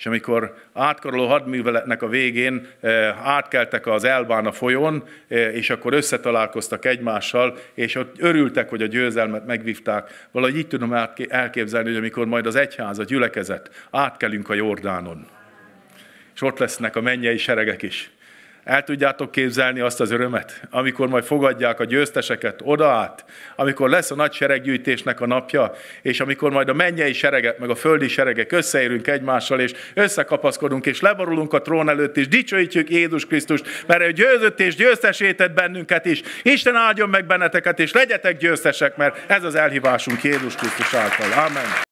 és amikor átkaroló hadműveletnek a végén eh, átkeltek az Elbán a folyón, eh, és akkor összetalálkoztak egymással, és ott örültek, hogy a győzelmet megvívták. Valahogy így tudom elképzelni, hogy amikor majd az egyház, a gyülekezet, átkelünk a Jordánon, és ott lesznek a mennyei seregek is el tudjátok képzelni azt az örömet, amikor majd fogadják a győzteseket oda át, amikor lesz a nagy sereggyűjtésnek a napja, és amikor majd a mennyei sereget, meg a földi seregek összeérünk egymással, és összekapaszkodunk, és leborulunk a trón előtt, és dicsőítjük Jézus Krisztust, mert ő győzött és győztesített bennünket is. Isten áldjon meg benneteket, és legyetek győztesek, mert ez az elhívásunk Jézus Krisztus által. Amen.